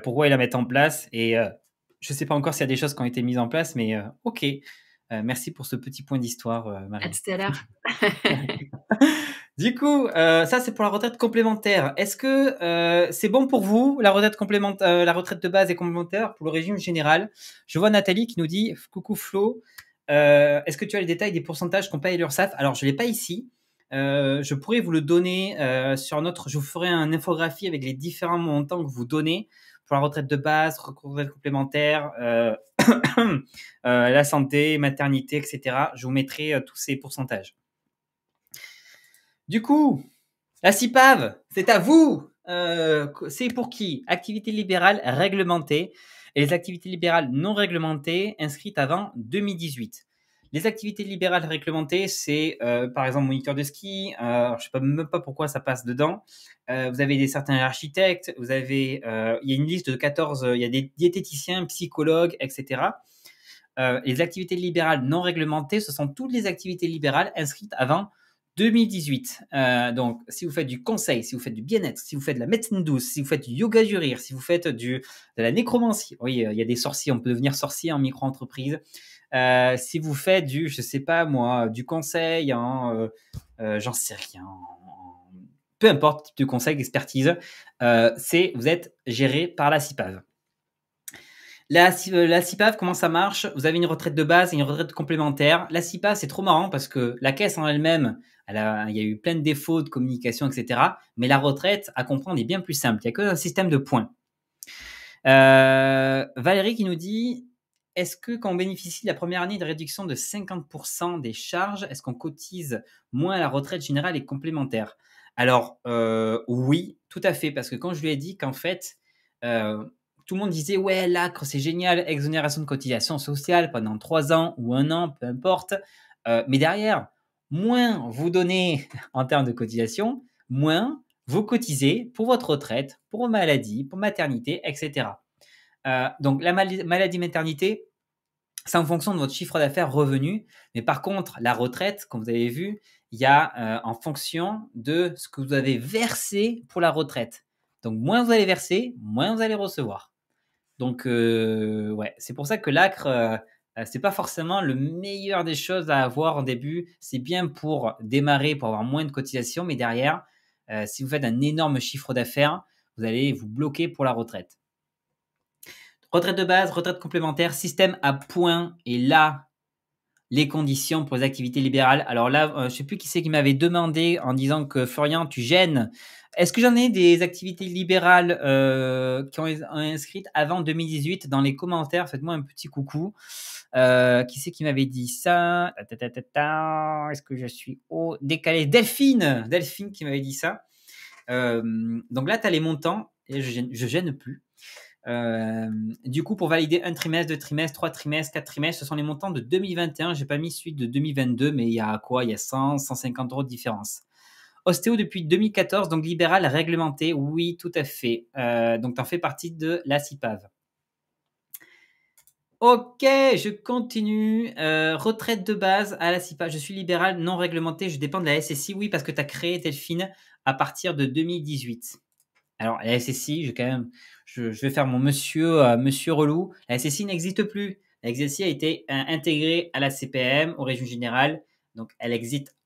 Pourquoi ils la mettent en place et je ne sais pas encore s'il y a des choses qui ont été mises en place, mais euh, ok. Euh, merci pour ce petit point d'histoire, euh, Marie. À tout à l'heure. du coup, ça c'est pour la retraite complémentaire. Est-ce que c'est bon pour vous la retraite complémentaire, la retraite de base et complémentaire pour le régime général Je vois Nathalie qui nous dit coucou Flo. Est-ce que tu as les détails des pourcentages qu'on paye l'URSSAF Alors je l'ai pas ici. je pourrais vous le donner sur notre. Je vous ferai une infographie avec les différents montants que vous donnez pour la retraite de base, retraite complémentaire, euh, euh, la santé, maternité, etc. Je vous mettrai euh, tous ces pourcentages. Du coup, la CIPAV, c'est à vous. c'est pour qui Activité libérale réglementée et les activités libérales non réglementées inscrites avant 2018. Les activités libérales réglementées, c'est euh, par exemple moniteur de ski. Euh, je ne sais même pas pourquoi ça passe dedans. Euh, vous avez des certains architectes. Vous avez, il y a une liste de 14. il y a des diététiciens, psychologues, etc. les activités libérales non réglementées, ce sont toutes les activités libérales inscrites avant 2018. donc, si vous faites du conseil, si vous faites du bien-être, si vous faites de la médecine douce, si vous faites du yoga du rire, si vous faites du, de la nécromancie, oui, il y a des sorciers, on peut devenir sorcier en micro-entreprise. Euh, si vous faites du, je sais pas moi, du conseil, euh, euh, j'en sais rien, peu importe type de conseil, d'expertise, c'est vous êtes géré par la CIPAV. La, CIPAV, comment ça marche Vous avez une retraite de base et une retraite complémentaire. La CIPAV, c'est trop marrant parce que la caisse en elle-même, il y a eu plein de défauts de communication, etc. Mais la retraite, à comprendre, est bien plus simple. Il n'y a que un système de points. Valérie qui nous dit est-ce que quand on bénéficie de la première année de réduction de 50% des charges, est-ce qu'on cotise moins à la retraite générale et complémentaire Alors euh, oui, tout à fait, parce que quand je lui ai dit qu'en fait, euh, tout le monde disait ouais l'acre c'est génial, exonération de cotisation sociale pendant trois ans ou un an, peu importe. Euh, mais derrière, moins vous donnez en termes de cotisation, moins vous cotisez pour votre retraite, pour maladie, pour maternité, etc. donc la maladie maternité, c'est en fonction de votre chiffre d'affaires revenu. Mais par contre, la retraite, comme vous avez vu, il y a euh, en fonction de ce que vous avez versé pour la retraite. Donc moins vous allez verser, moins vous allez recevoir. Donc euh, ouais, c'est pour ça que l'acre, ce euh, c'est pas forcément le meilleur des choses à avoir en début. C'est bien pour démarrer, pour avoir moins de cotisations, mais derrière, si vous faites un énorme chiffre d'affaires, vous allez vous bloquer pour la retraite. Retraite de base, retraite complémentaire, système à points. Et là, les conditions pour les activités libérales. Alors là, euh, je ne sais plus qui c'est qui m'avait demandé en disant que Florian, tu gênes. Est-ce que j'en ai des activités libérales euh, qui ont été inscrites avant 2018 dans les commentaires Faites-moi un petit coucou. Euh, qui c'est qui m'avait dit ça Est-ce que je suis au décalé Delphine Delphine qui m'avait dit ça. donc là, tu as les montants et je gêne, je gêne plus. Euh, du coup, pour valider un trimestre, deux trimestres, trois trimestres, quatre trimestres, ce sont les montants de 2021. J'ai pas mis suite de 2022, mais il y a quoi Il y a 100, 150 euros de différence. Ostéo depuis 2014, donc libéral réglementé, oui, tout à fait. Euh, donc, tu en fais partie de la CIPAV. Ok, je continue. Euh, retraite de base à la CIPAV. Je suis libéral non réglementé, je dépends de la SSI, oui, parce que tu as créé Telfine à partir de 2018. Alors, la SSI, je, quand même, je, vais faire mon monsieur, euh, monsieur relou. La SSI n'existe plus. La SSI a été euh, intégrée à la CPM, au régime général. Donc, elle existe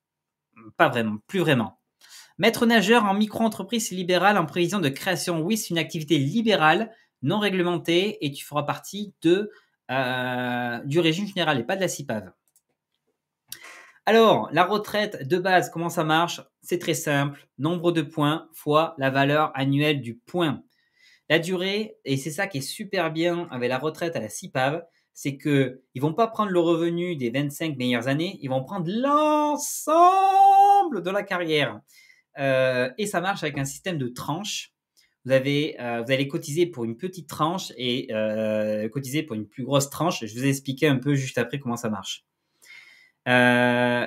mm, pas vraiment, plus vraiment. Maître nageur en micro-entreprise libérale en prévision de création. Oui, c'est une activité libérale, non réglementée, et tu feras partie de, euh, du régime général et pas de la CIPAV. Alors, la retraite de base, comment ça marche C'est très simple. Nombre de points fois la valeur annuelle du point. La durée, et c'est ça qui est super bien avec la retraite à la CIPAV, c'est qu'ils ne vont pas prendre le revenu des 25 meilleures années, ils vont prendre l'ensemble de la carrière. Euh, et ça marche avec un système de tranches. Vous, avez, euh, vous allez cotiser pour une petite tranche et euh, cotiser pour une plus grosse tranche. Je vous ai expliqué un peu juste après comment ça marche. Euh,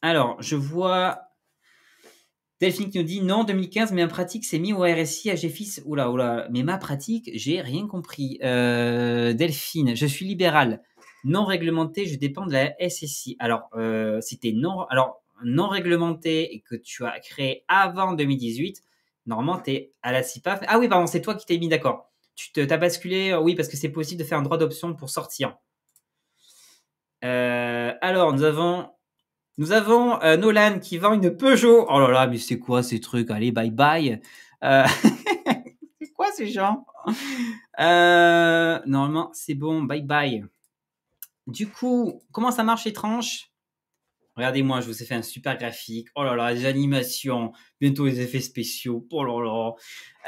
alors, je vois Delphine qui nous dit non, 2015, mais ma pratique s'est mis au RSI à GFIS. Oula, oula, mais ma pratique, j'ai rien compris. Euh, Delphine, je suis libérale, non réglementée, je dépends de la SSI. Alors, si euh, non, alors, non réglementée et que tu as créé avant 2018, normalement, tu es à la CIPAF. Ah oui, pardon, c'est toi qui t'es mis d'accord. Tu t'as basculé, oui, parce que c'est possible de faire un droit d'option pour sortir. Euh, alors, nous avons, nous avons euh, Nolan qui vend une Peugeot. Oh là là, mais c'est quoi ces trucs Allez, bye bye. Euh, c'est quoi ces gens Normalement, c'est bon, bye bye. Du coup, comment ça marche étrange Regardez-moi, je vous ai fait un super graphique. Oh là là, les animations, bientôt les effets spéciaux. Oh là là.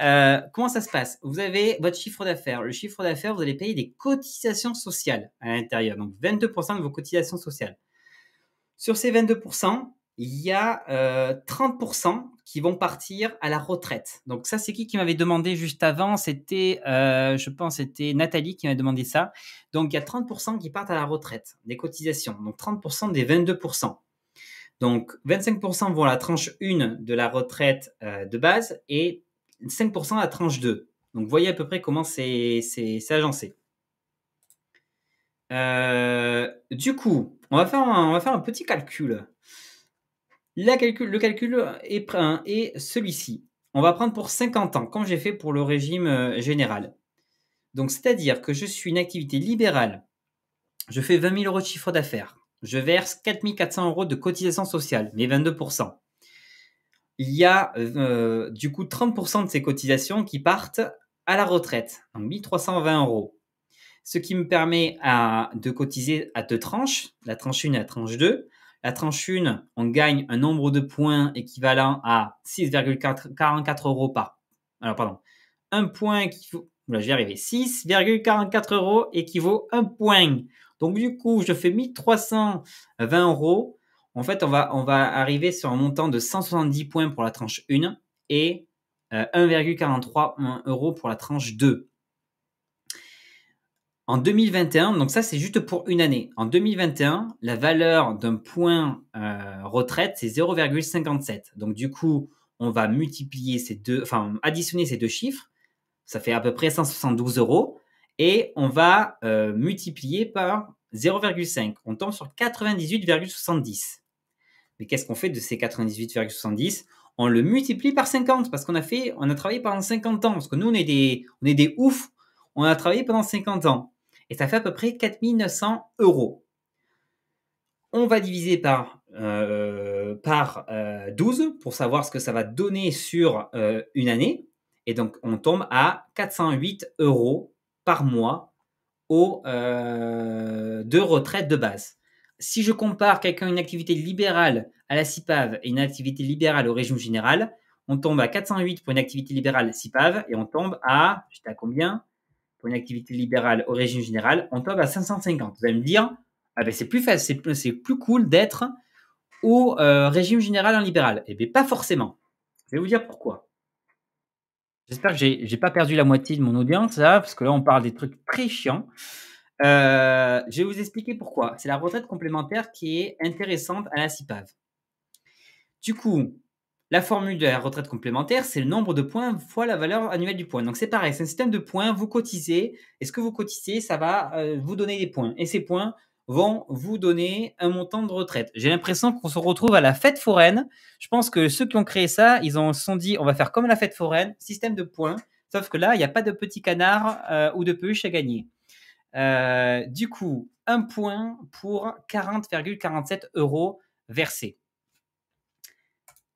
Euh, comment ça se passe Vous avez votre chiffre d'affaires. Le chiffre d'affaires, vous allez payer des cotisations sociales à l'intérieur. Donc 22% de vos cotisations sociales. Sur ces 22%, il y a 30% euh, qui vont partir à la retraite. Donc ça, c'est qui qui m'avait demandé juste avant C'était, euh, je pense, c'était Nathalie qui m'avait demandé ça. Donc il y a 30% qui partent à la retraite, des cotisations. Donc 30% des 22%. Donc 25% vont à la tranche 1 de la retraite euh, de base et 5% à la tranche 2. Donc voyez à peu près comment c'est agencé. du coup, on va, faire on va faire un petit calcul calcul, le calcul hein, est, celui-ci. On va prendre pour 50 ans, comme j'ai fait pour le régime euh, général. Donc, c'est-à-dire que je suis une activité libérale, je fais 20 000 euros de chiffre d'affaires, je verse 4 400 euros de cotisation sociale, mais 22 Il y a euh, du coup 30 de ces cotisations qui partent à la retraite, donc 320 euros. Ce qui me permet à, de cotiser à deux tranches, la tranche 1 et la tranche 2, la tranche 1, on gagne un nombre de points équivalent à 6,44 euros par. Alors, pardon. Un point qui. Là, j'y arrivé. 6,44 euros équivaut un point. Donc, du coup, je fais 1320 euros. En fait, on va, arriver sur un montant de 170 points pour la tranche 1 et 1,43 euh, euros pour la tranche 2. En 2021, donc ça c'est juste pour une année. En 2021, la valeur d'un point euh, retraite c'est 0,57. Donc du coup, on va multiplier ces deux, enfin additionner ces deux chiffres, ça fait à peu près 172 euros, et on va euh, multiplier par 0,5. On tombe sur 98,70. Mais qu'est-ce qu'on fait de ces 98,70 On le multiplie par 50 parce qu'on a fait, on a travaillé pendant 50 ans. Parce que nous on est des, on est des oufs on a travaillé pendant 50 ans et ça fait à peu près 4900 euros. On va diviser par, euh, par 12 euh, pour savoir ce que ça va donner sur euh, une année. Et donc, on tombe à 408 euros par mois au, de retraite de base. Si je compare quelqu'un une activité libérale à la CIPAV et une activité libérale au régime général, on tombe à 408 pour une activité libérale CIPAV et on tombe à, j'étais à combien une activité libérale au régime général, on tombe à 550. Vous allez me dire, ah ben, c'est plus facile, c'est plus cool d'être au euh, régime général en libéral. Eh bien, pas forcément. Je vais vous dire pourquoi. J'espère que j'ai, n'ai pas perdu la moitié de mon audience parce que là on parle des trucs très chiants. Euh, je vais vous expliquer pourquoi. C'est la retraite complémentaire qui est intéressante à la CIPAV. Du coup, la formule de la retraite complémentaire, c'est le nombre de points fois la valeur annuelle du point. Donc c'est pareil, c'est un système de points, vous cotisez, et ce que vous cotisez, ça va euh, vous donner des points. Et ces points vont vous donner un montant de retraite. J'ai l'impression qu'on se retrouve à la fête foraine. Je pense que ceux qui ont créé ça, ils se sont dit, on va faire comme la fête foraine, système de points, sauf que là, il n'y a pas de petits canards euh, ou de peluches à gagner. Euh, du coup, un point pour 40,47 euros versés.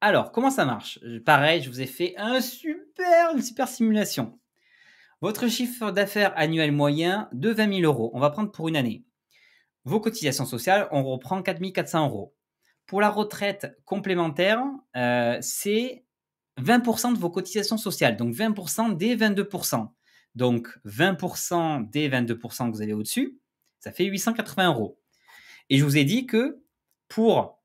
Alors, comment ça marche euh, Pareil, je vous ai fait un super, une super simulation. Votre chiffre d'affaires annuel moyen de 20 000 euros, on va prendre pour une année. Vos cotisations sociales, on reprend 4 400 euros. Pour la retraite complémentaire, euh, c'est 20% de vos cotisations sociales, donc 20% des 22%. Donc 20% des 22% que vous avez au-dessus, ça fait 880 euros. Et je vous ai dit que pour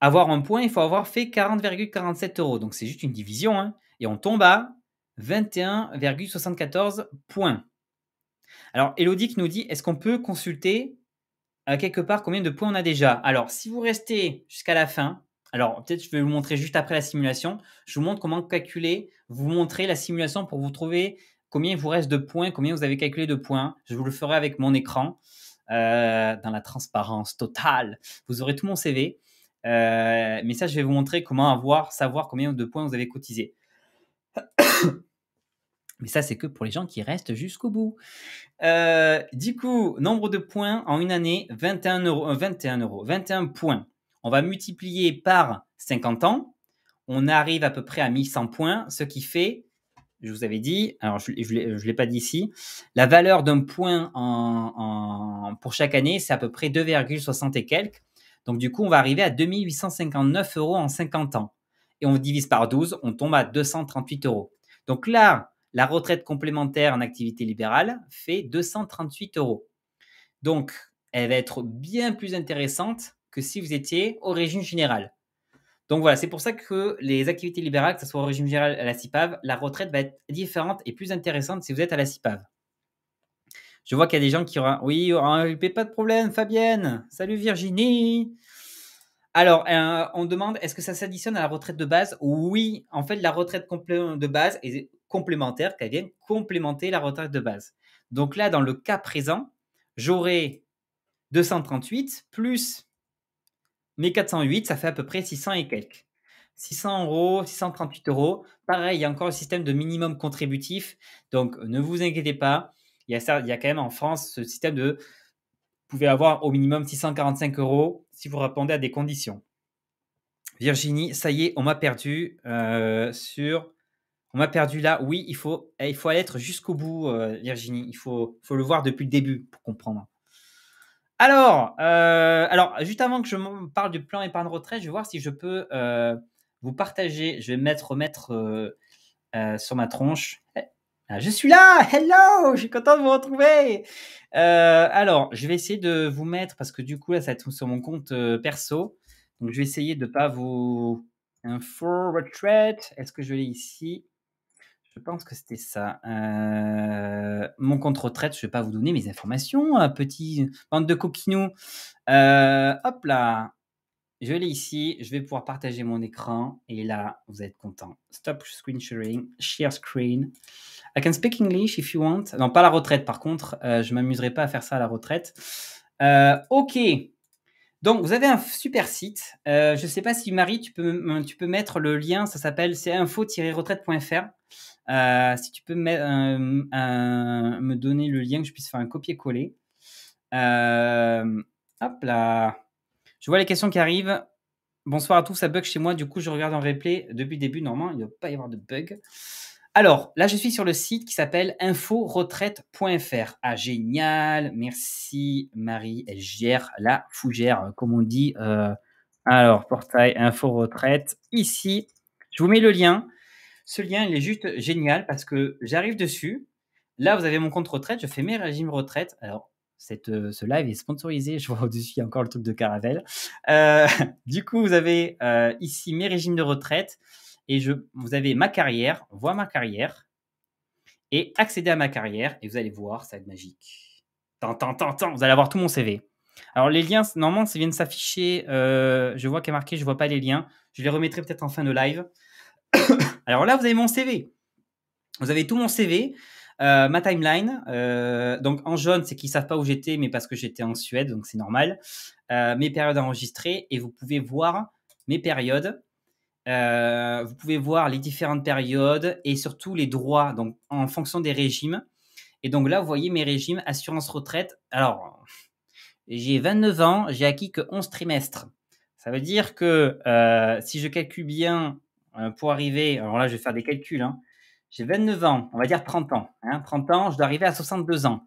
avoir un point, il faut avoir fait 40,47 euros. Donc c'est juste une division. Hein. Et on tombe à 21,74 points. Alors Elodie qui nous dit, est-ce qu'on peut consulter à euh, quelque part combien de points on a déjà Alors si vous restez jusqu'à la fin, alors peut-être je vais vous montrer juste après la simulation, je vous montre comment calculer, vous montrer la simulation pour vous trouver combien il vous reste de points, combien vous avez calculé de points. Je vous le ferai avec mon écran. Euh, dans la transparence totale. Vous aurez tout mon CV. Euh, mais ça, je vais vous montrer comment avoir, savoir combien de points vous avez cotisé. mais ça, c'est que pour les gens qui restent jusqu'au bout. Euh, du coup, nombre de points en une année, 21 euros, 21 euh, euros, 21 points. On va multiplier par 50 ans. On arrive à peu près à 1100 points, ce qui fait, je vous avais dit, alors je ne l'ai pas dit ici, la valeur d'un point pour chaque année, c'est à peu près 2,60 et quelques. Donc du coup, on va arriver à 2859 euros en 50 ans. Et on divise par 12, on tombe à 238 euros. Donc là, la retraite complémentaire en activité libérale fait 238 euros. Donc, elle va être bien plus intéressante que si vous étiez au régime général. Donc voilà, c'est pour ça que les activités libérales, que ce soit au régime général à la CIPAV, la retraite va être différente et plus intéressante si vous êtes à la CIPAV. Je vois qu'il y a des gens qui auront. Oui, y pas de problème, Fabienne. Salut Virginie. Alors, euh, on demande est-ce que ça s'additionne à la retraite de base Oui, en fait, la retraite de base est complémentaire, qu'elle vienne complémenter la retraite de base. Donc là, dans le cas présent, j'aurai 238 plus mes 408, ça fait à peu près 600 et quelques. 600 euros, 638 euros. Pareil, il y a encore le système de minimum contributif. Donc, ne vous inquiétez pas il y, a, quand même en France ce système de vous pouvez avoir au minimum 645 euros si vous répondez à des conditions. Virginie, ça y est, on m'a perdu euh, sur. On m'a perdu là. Oui, il faut, eh, il faut aller être jusqu'au bout, euh, Virginie. Il faut, faut le voir depuis le début pour comprendre. Alors, euh, alors juste avant que je parle du plan épargne retraite, je vais voir si je peux vous partager. Je vais mettre, remettre sur ma tronche ah, je suis là, hello, je suis content de vous retrouver. Euh, alors, je vais essayer de vous mettre parce que du coup là, ça va être sur mon compte euh, perso, donc je vais essayer de pas vous un info retreat. Est-ce que je l'ai ici Je pense que c'était ça. Euh, mon compte retraite, je vais pas vous donner mes informations, hein, petit bande de coquinous. hop là. Je l'ai ici, je vais pouvoir partager mon écran et là, vous êtes content. Stop screen sharing, share screen. I can speak English if you want. Non, pas la retraite par contre, euh, je m'amuserai pas à faire ça à la retraite. Euh, ok. Donc, vous avez un super site. Euh, je ne sais pas si Marie, tu peux, tu peux mettre le lien. Ça s'appelle c'est info-retraite.fr. si tu peux me, me donner le lien, que je puisse faire un copier-coller. hop là. Je vois les questions qui arrivent. Bonsoir à tous, ça bug chez moi. Du coup, je regarde en replay depuis le début. Normalement, il ne doit pas y avoir de bug. Alors, là, je suis sur le site qui s'appelle inforetraite.fr. Ah, génial. Merci, Marie. Elle gère la fougère, euh, comme on dit. Euh, alors, portail Info Ici, je vous mets le lien. Ce lien, il est juste génial parce que j'arrive dessus. Là, vous avez mon compte retraite. Je fais mes régimes retraite. Alors, euh, ce live est sponsorisé. Je vois au-dessus, il y a encore le truc de Caravelle. Euh, du coup, vous avez euh, ici mes régimes de retraite et je, vous avez ma carrière, voir ma carrière et accéder à ma carrière. Et vous allez voir, ça va être magique. Tant, tant, tant, tant, vous allez avoir tout mon CV. Alors, les liens, normalement, ça vient s'afficher. je vois qu'il est marqué, je ne vois pas les liens. Je les remettrai peut-être en fin de live. Alors là, vous avez mon CV. Vous avez tout mon CV. Euh, ma timeline, euh, donc en jaune, c'est qu'ils savent pas où j'étais, mais parce que j'étais en Suède, donc c'est normal. Euh, mes périodes enregistrées, et vous pouvez voir mes périodes. vous pouvez voir les différentes périodes et surtout les droits, donc en fonction des régimes. Et donc là, vous voyez mes régimes assurance retraite. Alors, j'ai 29 ans, j'ai acquis que 11 trimestres. Ça veut dire que si je calcule bien pour arriver, alors là, je vais faire des calculs, hein, j'ai 29 ans, on va dire 30 ans. 30 hein. ans, je dois arriver à 62 ans.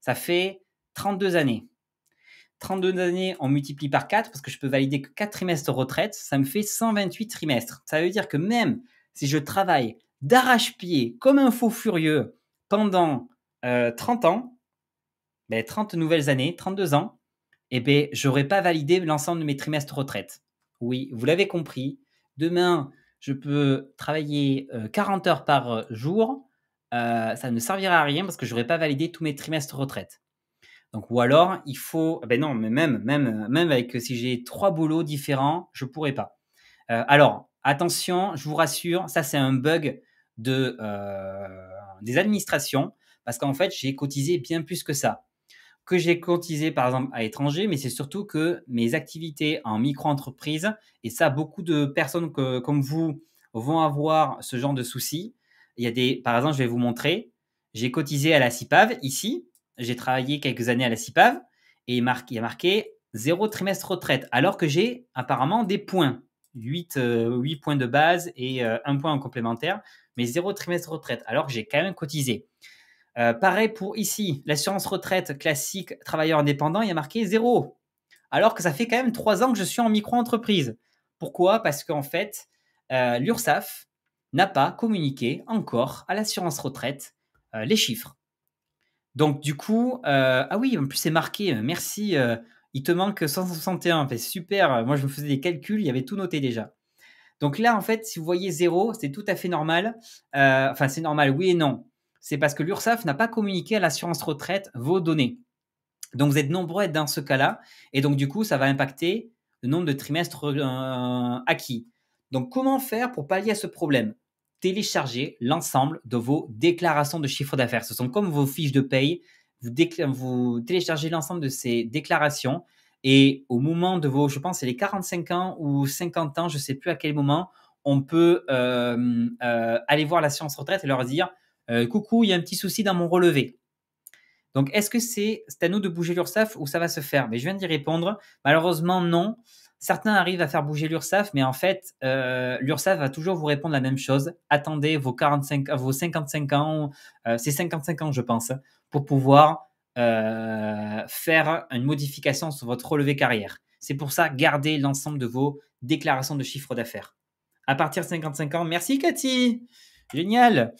Ça fait 32 années. 32 années, on multiplie par 4 parce que je peux valider que 4 trimestres retraite, ça me fait 128 trimestres. Ça veut dire que même si je travaille d'arrache-pied comme un faux furieux pendant 30 euh, ans, 30 ben, nouvelles années, 32 ans, eh ben, je n'aurai pas validé l'ensemble de mes trimestres retraite. Oui, vous l'avez compris. Demain, je peux travailler 40 heures par jour, ça ne servira à rien parce que je n'aurai pas validé tous mes trimestres retraite. Donc, ou alors, il faut. Ah ben non, mais même, même, même avec si j'ai trois boulots différents, je ne pourrai pas. alors, attention, je vous rassure, ça, c'est un bug de, des administrations parce qu'en fait, j'ai cotisé bien plus que ça que j'ai cotisé par exemple à l'étranger, mais c'est surtout que mes activités en micro-entreprise, et ça, beaucoup de personnes comme vous vont avoir ce genre de soucis. Il y a des, par exemple, je vais vous montrer, j'ai cotisé à la CIPAV ici, j'ai travaillé quelques années à la CIPAV, et il, y a marqué zéro trimestre retraite, alors que j'ai apparemment des points, 8, 8, euh, points de base et euh, un point en complémentaire, mais zéro trimestre retraite, alors que j'ai quand même cotisé. Euh, pareil pour ici, l'assurance retraite classique travailleur indépendant, il y a marqué zéro. Alors que ça fait quand même trois ans que je suis en micro-entreprise. Pourquoi Parce qu'en fait, euh, l'URSSAF n'a pas communiqué encore à l'assurance retraite euh, les chiffres. Donc du coup, ah oui, en plus c'est marqué, merci, il te manque 161, c'est super, moi je me faisais des calculs, il y avait tout noté déjà. Donc là, en fait, si vous voyez zéro, c'est tout à fait normal. enfin, c'est normal, oui et non c'est parce que l'URSSAF n'a pas communiqué à l'assurance retraite vos données. Donc vous êtes nombreux à être dans ce cas-là, et donc du coup, ça va impacter le nombre de trimestres euh, acquis. Donc comment faire pour pallier à ce problème Télécharger l'ensemble de vos déclarations de chiffre d'affaires. Ce sont comme vos fiches de paye. Vous, téléchargez l'ensemble de ces déclarations et au moment de vos, je pense, c'est les 45 ans ou 50 ans, je ne sais plus à quel moment, on peut euh, euh, aller voir l'assurance retraite et leur dire euh, coucou, il y a un petit souci dans mon relevé. Donc, est-ce que c'est à nous de bouger l'URSAF ou ça va se faire Mais je viens d'y répondre. Malheureusement, non. Certains arrivent à faire bouger l'ursaf mais en fait, euh, l'URSSAF va toujours vous répondre la même chose. Attendez vos, 45, vos 55 ans, euh, c'est 55 ans, je pense, pour pouvoir euh, faire une modification sur votre relevé carrière. C'est pour ça, gardez l'ensemble de vos déclarations de chiffre d'affaires. À partir de 55 ans, merci Cathy Génial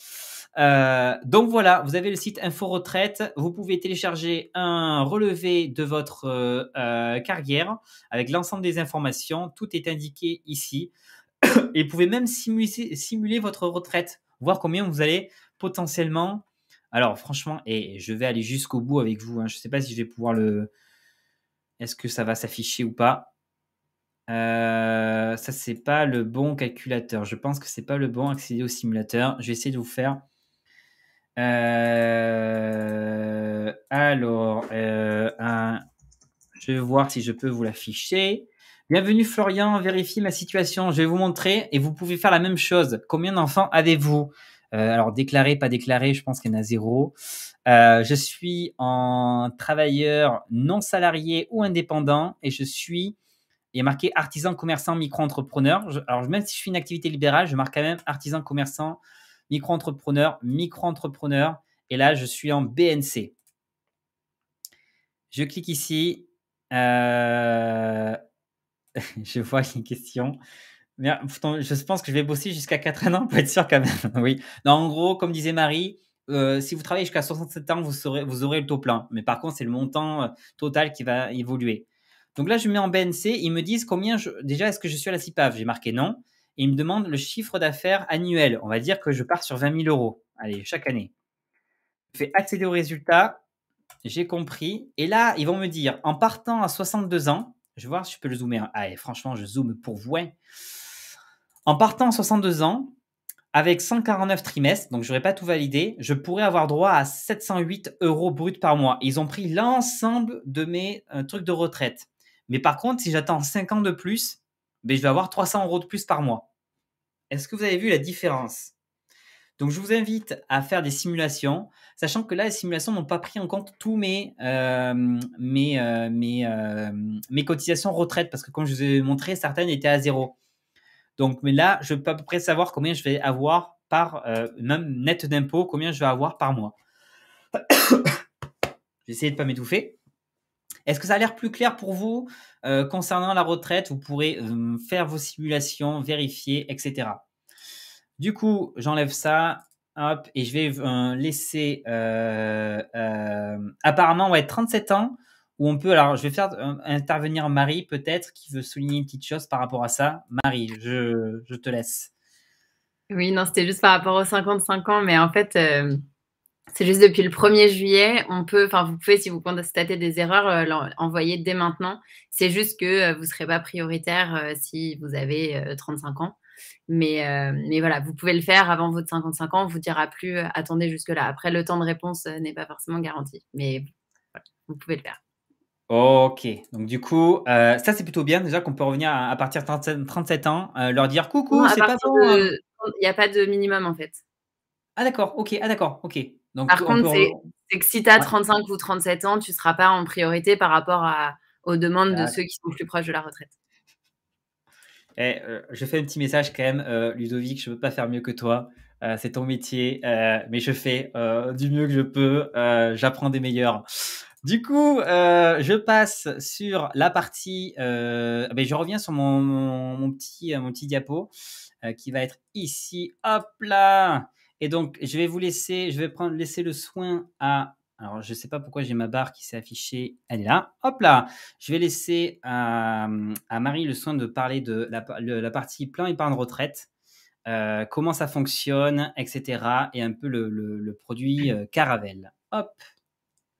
euh, donc voilà, vous avez le site Info Retraite. Vous pouvez télécharger un relevé de votre euh, euh, carrière avec l'ensemble des informations. Tout est indiqué ici. Et vous pouvez même simuler, votre retraite, voir combien vous allez potentiellement. Alors franchement, et eh, je vais aller jusqu'au bout avec vous. Hein. Je ne sais pas si je vais pouvoir le. Est-ce que ça va s'afficher ou pas ça, c'est pas le bon calculateur. Je pense que c'est pas le bon accéder au simulateur. Je vais essayer de vous faire euh, alors, euh, je vais voir si je peux vous l'afficher. Bienvenue Florian, vérifie ma situation. Je vais vous montrer et vous pouvez faire la même chose. Combien d'enfants avez-vous euh, Alors, déclaré, pas déclaré, je pense qu'il y en a zéro. je suis en travailleur non salarié ou indépendant et je suis, il y marqué artisan, commerçant, micro-entrepreneur. Alors, même si je suis une activité libérale, je marque quand même artisan, commerçant, micro-entrepreneur, micro-entrepreneur. Et là, je suis en BNC. Je clique ici. Euh, je vois une question. Euh, je pense que je vais bosser jusqu'à 4 ans pour être sûr quand même. oui. Non, en gros, comme disait Marie, euh, si vous travaillez jusqu'à 67 ans, vous, aurez le taux plein. Mais par contre, c'est le montant total qui va évoluer. Donc là, je mets en BNC. Ils me disent combien je... Déjà, est-ce que je suis à la CIPAV J'ai marqué non il me demande le chiffre d'affaires annuel. On va dire que je pars sur 20 000 euros, allez, chaque année. Je fais accéder aux résultats, j'ai compris. Et là, ils vont me dire, en partant à 62 ans, je vais voir si je peux le zoomer. Hein. Allez, ah, franchement, je zoome pour vous. En partant à 62 ans, avec 149 trimestres, donc je n'aurai pas tout validé, je pourrais avoir droit à 708 euros bruts par mois. Ils ont pris l'ensemble de mes euh, trucs de retraite. Mais par contre, si j'attends 5 ans de plus, ben, je vais avoir 300 euros de plus par mois. Est-ce que vous avez vu la différence donc je vous invite à faire des simulations, sachant que là, les simulations n'ont pas pris en compte tous mes, euh, mes, euh, euh, mes, cotisations retraite, parce que comme je vous ai montré, certaines étaient à zéro. Donc mais là, je peux à peu près savoir combien je vais avoir par, même net d'impôts, combien je vais avoir par mois. J'essaie de ne pas m'étouffer. Est-ce que ça a l'air plus clair pour vous euh, concernant la retraite Vous pourrez euh, faire vos simulations, vérifier, etc. Du coup, j'enlève ça. Hop, et je vais euh, laisser. apparemment, être 37 ans où on peut. Alors, je vais faire intervenir Marie, peut-être, qui veut souligner une petite chose par rapport à ça. Marie, je, je te laisse. Oui, non, c'était juste par rapport aux 55 ans, mais en fait, c'est juste depuis le 1er juillet, on peut, enfin vous pouvez, si vous constatez des erreurs, euh, l'envoyer dès maintenant. C'est juste que euh, vous ne serez pas prioritaire euh, si vous avez 35 ans. Mais, mais, voilà, vous pouvez le faire avant votre 55 ans. On ne vous dira plus attendez jusque-là. Après, le temps de réponse n'est pas forcément garanti. Mais vous pouvez le faire. Ok, donc du coup, ça c'est plutôt bien déjà qu'on peut revenir à, partir de 37 ans, leur dire coucou, c'est pas bon. Hein. Il n'y a pas de minimum en fait. Ah d'accord, ok, ah d'accord, ok. Par contre, c'est que si tu as 35 ou 37 ans, tu ne seras pas en priorité par rapport aux demandes de ceux qui sont plus proches de la retraite. Et, eh, euh, je fais un petit message quand même, euh, Ludovic, je ne peux pas faire mieux que toi. Euh, c'est ton métier, mais je fais du mieux que je peux. J'apprends des meilleurs. Du coup, je passe sur la partie. Ah ben, je reviens sur mon petit, mon petit diapo qui va être ici. Hop là et donc, je vais vous laisser, je vais prendre, laisser le soin à. Alors, je ne sais pas pourquoi j'ai ma barre qui s'est affichée. Elle est là. Hop là Je vais laisser à, à Marie le soin de parler de la, la partie plan épargne retraite, euh, comment ça fonctionne, etc. Et un peu le, le, le produit euh, Caravelle. Hop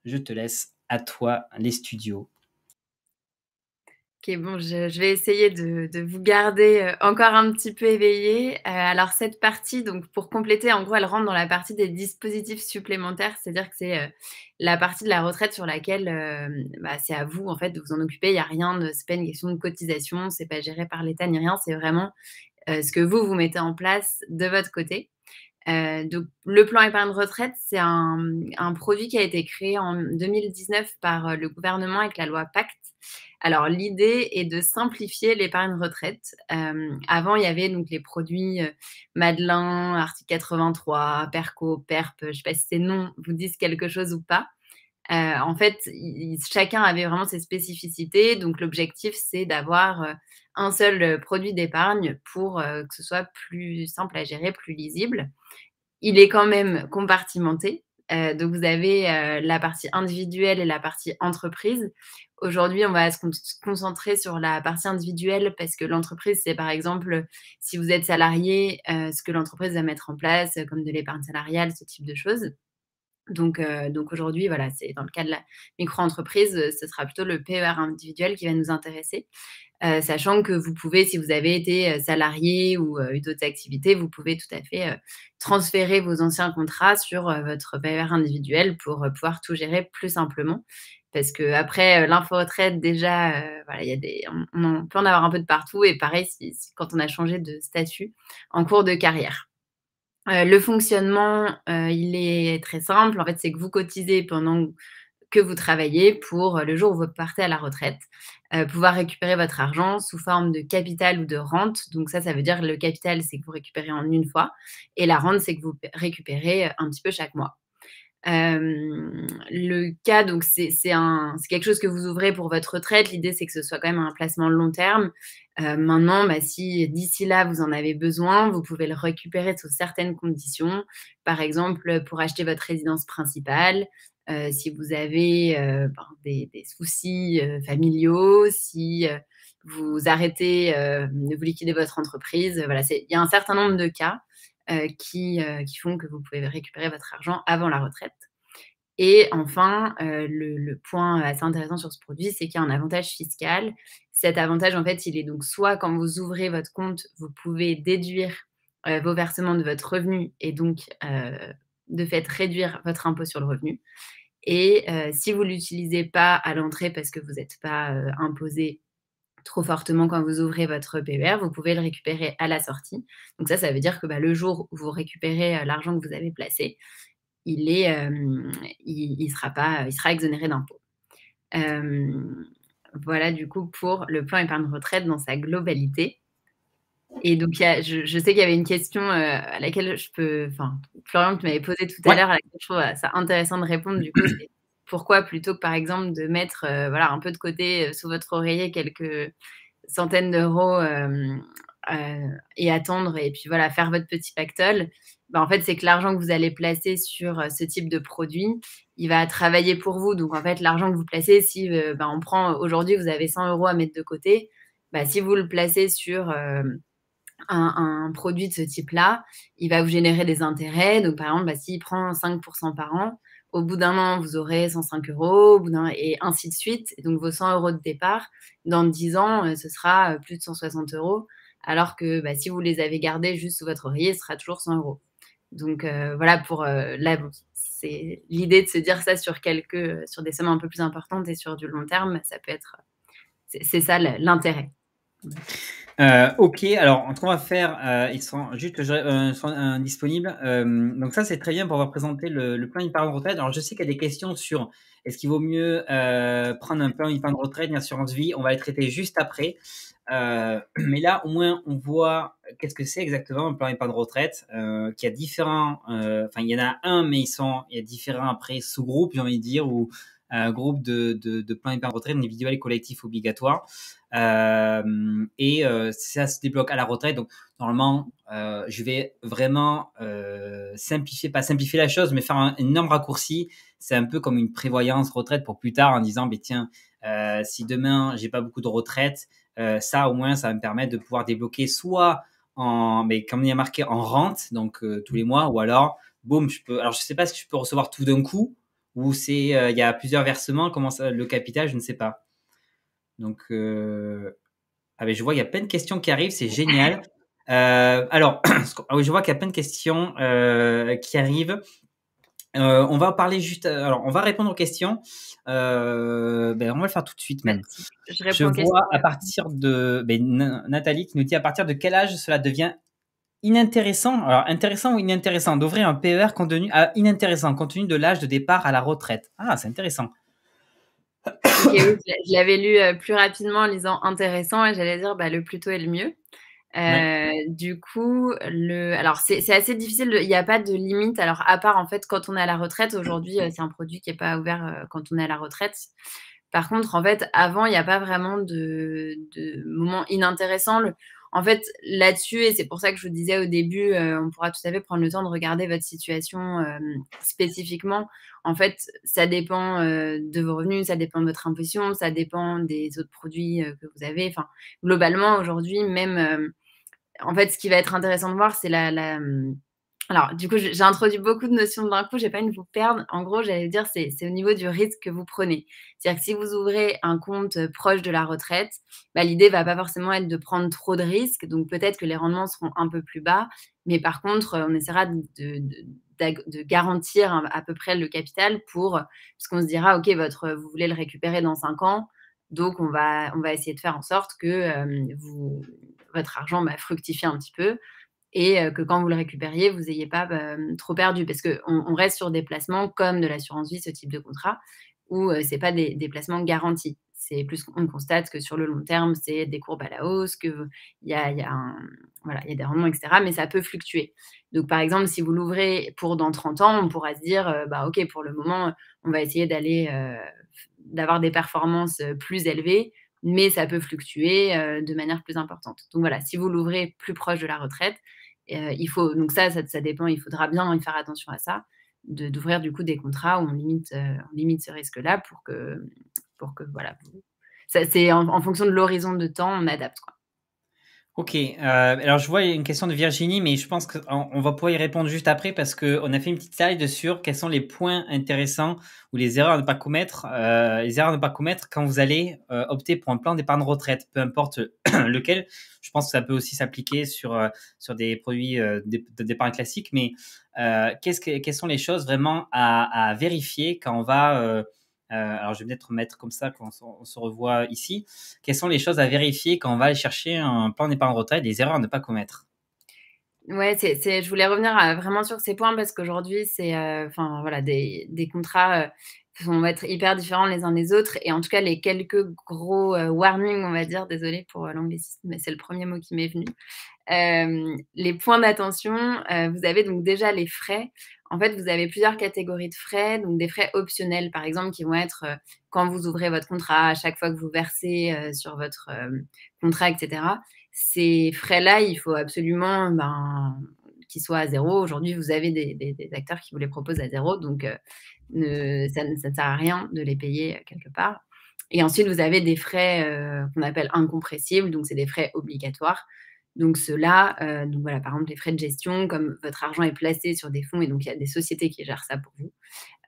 Je te laisse à toi, les studios. Ok, bon, je, vais essayer de, vous garder euh, encore un petit peu éveillé. Euh, alors cette partie, donc pour compléter, en gros, elle rentre dans la partie des dispositifs supplémentaires, c'est-à-dire que c'est euh, la partie de la retraite sur laquelle bah, c'est à vous en fait de vous en occuper. Il n'y a rien, de, n'est pas une question de cotisation, ce n'est pas géré par l'État ni rien, c'est vraiment ce que vous vous mettez en place de votre côté. donc, le plan épargne retraite, c'est un, un, produit qui a été créé en 2019 par le gouvernement avec la loi Pacte alors l'idée est de simplifier l'épargne retraite. Euh, avant, il y avait donc les produits euh, Madelin, Article 83, Perco, Perp, je ne sais pas si ces noms vous disent quelque chose ou pas. Euh, en fait, chacun avait vraiment ses spécificités. Donc, l'objectif, c'est d'avoir un seul produit d'épargne pour que ce soit plus simple à gérer, plus lisible. Il est quand même compartimenté. Euh, donc vous avez euh, la partie individuelle et la partie entreprise. Aujourd'hui, on va se concentrer sur la partie individuelle parce que l'entreprise, c'est par exemple, si vous êtes salarié, euh, ce que l'entreprise va mettre en place, comme de l'épargne salariale, ce type de choses. Euh, donc, aujourd'hui, voilà, c'est dans le cas de la micro-entreprise, euh, ce sera plutôt le PER individuel qui va nous intéresser. Euh, sachant que vous pouvez, si vous avez été salarié ou eu d'autres activités, vous pouvez tout à fait transférer vos anciens contrats sur votre PER individuel pour pouvoir tout gérer plus simplement. Parce que après l'info-retraite, déjà, on, peut en avoir un peu de partout. Et pareil, quand on a changé de statut en cours de carrière. Euh, le fonctionnement, euh, il est très simple. En fait, c'est que vous cotisez pendant que vous travaillez pour euh, le jour où vous partez à la retraite, pouvoir récupérer votre argent sous forme de capital ou de rente. Donc ça, ça veut dire le capital, c'est que vous récupérez en une fois, et la rente, c'est que vous récupérez un petit peu chaque mois le cas, donc c'est quelque chose que vous ouvrez pour votre retraite. L'idée, c'est que ce soit quand même un placement long terme. maintenant, bah, si d'ici là, vous en avez besoin, vous pouvez le récupérer sous certaines conditions. Par exemple, pour acheter votre résidence principale, si vous avez ben, des, soucis familiaux, si vous arrêtez de vous liquider votre entreprise. Voilà, il y a un certain nombre de cas. Euh, euh, qui, font que vous pouvez récupérer votre argent avant la retraite. Et enfin, euh, le, point assez intéressant sur ce produit, c'est qu'il y a un avantage fiscal. Cet avantage, en fait, il est donc soit quand vous ouvrez votre compte, vous pouvez déduire vos versements de votre revenu et donc de fait réduire votre impôt sur le revenu. Et si vous ne l'utilisez pas à l'entrée parce que vous n'êtes pas imposé trop fortement quand vous ouvrez votre PER, vous pouvez le récupérer à la sortie. Donc ça, ça veut dire que bah, le jour où vous récupérez euh, l'argent que vous avez placé, il, euh, sera, exonéré d'impôt. voilà du coup pour le plan épargne retraite dans sa globalité. Et donc, je, sais qu'il y avait une question euh, à laquelle je peux. Enfin, Florian, tu m'avais posé tout à l'heure, à laquelle je trouve ça intéressant de répondre. Du coup, pourquoi plutôt que par exemple de mettre euh, voilà, un peu de côté euh, sous votre oreiller quelques centaines d'euros euh, et attendre et puis voilà faire votre petit pactole, bah, en fait c'est que l'argent que vous allez placer sur ce type de produit, il va travailler pour vous. Donc en fait l'argent que vous placez, si bah, on prend aujourd'hui vous avez 100 euros à mettre de côté, bah, si vous le placez sur un, un, produit de ce type-là, il va vous générer des intérêts. Donc par exemple s'il prend 5% par an, au bout d'un an, vous aurez 105 euros, et ainsi de suite. donc vos 100 euros de départ, dans 10 ans, euh, ce sera euh, plus de 160 euros, alors que bah, si vous les avez gardés juste sous votre oreiller, ce sera toujours 100 euros. Donc euh, voilà pour C'est l'idée de se dire ça sur quelques, sur des sommes un peu plus importantes et sur du long terme, ça peut être, c'est ça l'intérêt. Euh, ok, alors on va faire, euh, ils sont juste euh, sont, disponibles. donc ça c'est très bien pour vous présenter le, le plan d'épargne retraite. Alors je sais qu'il y a des questions sur est-ce qu'il vaut mieux prendre un plan de retraite, une assurance vie. On va les traiter juste après. mais là au moins on voit qu'est-ce que c'est exactement un plan d'épargne retraite. qu'il y a différents, enfin il y en a un mais ils sont, il y a différents après sous-groupes j'ai envie de dire ou un de, de, de plans d'épargne retraite individuels et collectifs obligatoires. Euh, et euh, ça se débloque à la retraite. Donc, normalement, euh, je vais vraiment euh, simplifier, pas simplifier la chose, mais faire un énorme raccourci. C'est un peu comme une prévoyance retraite pour plus tard en disant, mais tiens, euh, si demain j'ai pas beaucoup de retraite, ça au moins, ça va me permettre de pouvoir débloquer soit en, mais comme il y a marqué en rente, donc tous les mois, ou alors, boum, je peux. Alors, je sais pas si je peux recevoir tout d'un coup ou c'est il y a plusieurs versements. Comment ça, le capital, je ne sais pas. Donc, euh, ah, mais je vois, il y a plein de questions qui arrivent, c'est génial. Euh, alors, ah je vois qu'il y a plein de questions euh, qui arrivent. on va parler juste. Alors, on va répondre aux questions. ben, on va le faire tout de suite même. Je, je vois à partir de ben, Nathalie qui nous dit à partir de quel âge cela devient inintéressant. Alors, intéressant ou inintéressant d'ouvrir un PER contenu à ah, inintéressant compte tenu de l'âge de départ à la retraite. Ah, c'est intéressant. je l'avais lu euh, plus rapidement en lisant intéressant et j'allais dire bah, le plus tôt est le mieux. Euh, du coup, le... alors c'est assez difficile, il n'y a pas de limite. Alors, à part en fait, quand on est à la retraite, aujourd'hui, euh, c'est un produit qui n'est pas ouvert quand on est à la retraite. Par contre, en fait, avant, il n'y a pas vraiment de, moment inintéressant. En fait, là-dessus, et c'est pour ça que je vous disais au début, on pourra tout à fait prendre le temps de regarder votre situation spécifiquement en fait, ça dépend euh, de vos revenus, ça dépend de votre imposition, ça dépend des autres produits euh, que vous avez. Enfin, globalement, aujourd'hui, même, euh, en fait, ce qui va être intéressant de voir, c'est la, la... Hmm, alors, du coup, j'ai introduit beaucoup de notions d'un coup, j'ai pas envie de vous perdre. En gros, j'allais dire, c'est au niveau du risque que vous prenez. C'est-à-dire que si vous ouvrez un compte proche de la retraite, bah, l'idée va pas forcément être de prendre trop de risques. Donc, peut-être que les rendements seront un peu plus bas, mais par contre, on essaiera de de garantir à peu près le capital pour, puisqu'on se dira, OK, votre, vous voulez le récupérer dans 5 ans, donc on va, on va essayer de faire en sorte que euh, vous, votre argent va bah, fructifie un petit peu et euh, que quand vous le récupériez, vous n'ayez pas bah, trop perdu, parce qu'on on reste sur des placements comme de l'assurance vie, ce type de contrat, où euh, ce n'est pas des placements garantis c'est plus on constate que sur le long terme, c'est des courbes à la hausse, qu'il y a, y, a y a des rendements, etc. Mais ça peut fluctuer. Donc, par exemple, si vous l'ouvrez pour dans 30 ans, on pourra se dire, euh, bah, OK, pour le moment, on va essayer d'aller, euh, d'avoir des performances euh, plus élevées, mais ça peut fluctuer de manière plus importante. Donc, voilà, si vous l'ouvrez plus proche de la retraite, il faut, donc ça, ça, dépend, il faudra bien faire attention à ça d'ouvrir du coup des contrats où on limite, on limite ce risque-là pour que pour que voilà, ça c'est en, fonction de l'horizon de temps, on adapte Ok, euh, alors je vois une question de Virginie, mais je pense qu'on va pouvoir y répondre juste après parce qu'on a fait une petite slide sur quels sont les points intéressants ou les erreurs à ne pas commettre, euh, les erreurs ne pas commettre quand vous allez euh, opter pour un plan d'épargne retraite, peu importe lequel. Je pense que ça peut aussi s'appliquer sur, sur des produits d'épargne classique, mais qu'est-ce que, quelles sont les choses vraiment à, à vérifier quand on va euh, alors je vais peut-être mettre comme ça quand on se revoit ici. Quelles sont les choses à vérifier quand on va chercher un plan d'épargne retraite, des erreurs à ne pas commettre Ouais, c'est. je voulais revenir euh, vraiment sur ces points parce qu'aujourd'hui, c'est euh, enfin voilà, des, contrats vont être hyper différents les uns des autres. Et en tout cas, les quelques gros warnings, on va dire, désolé pour l'anglais, mais c'est le premier mot qui m'est venu. les points d'attention, vous avez donc déjà les frais en fait, vous avez plusieurs catégories de frais, donc des frais optionnels, par exemple, qui vont être euh, quand vous ouvrez votre contrat, à chaque fois que vous versez euh, sur votre euh, contrat, etc. Ces frais-là, il faut absolument ben, qu'ils soient à zéro. Aujourd'hui, vous avez des, acteurs qui vous les proposent à zéro, donc ça, ça ne sert à rien de les payer quelque part. Et ensuite, vous avez des frais qu'on appelle incompressibles, donc c'est des frais obligatoires. Donc cela, euh, voilà, par exemple les frais de gestion, comme votre argent est placé sur des fonds et donc il y a des sociétés qui gèrent ça pour vous.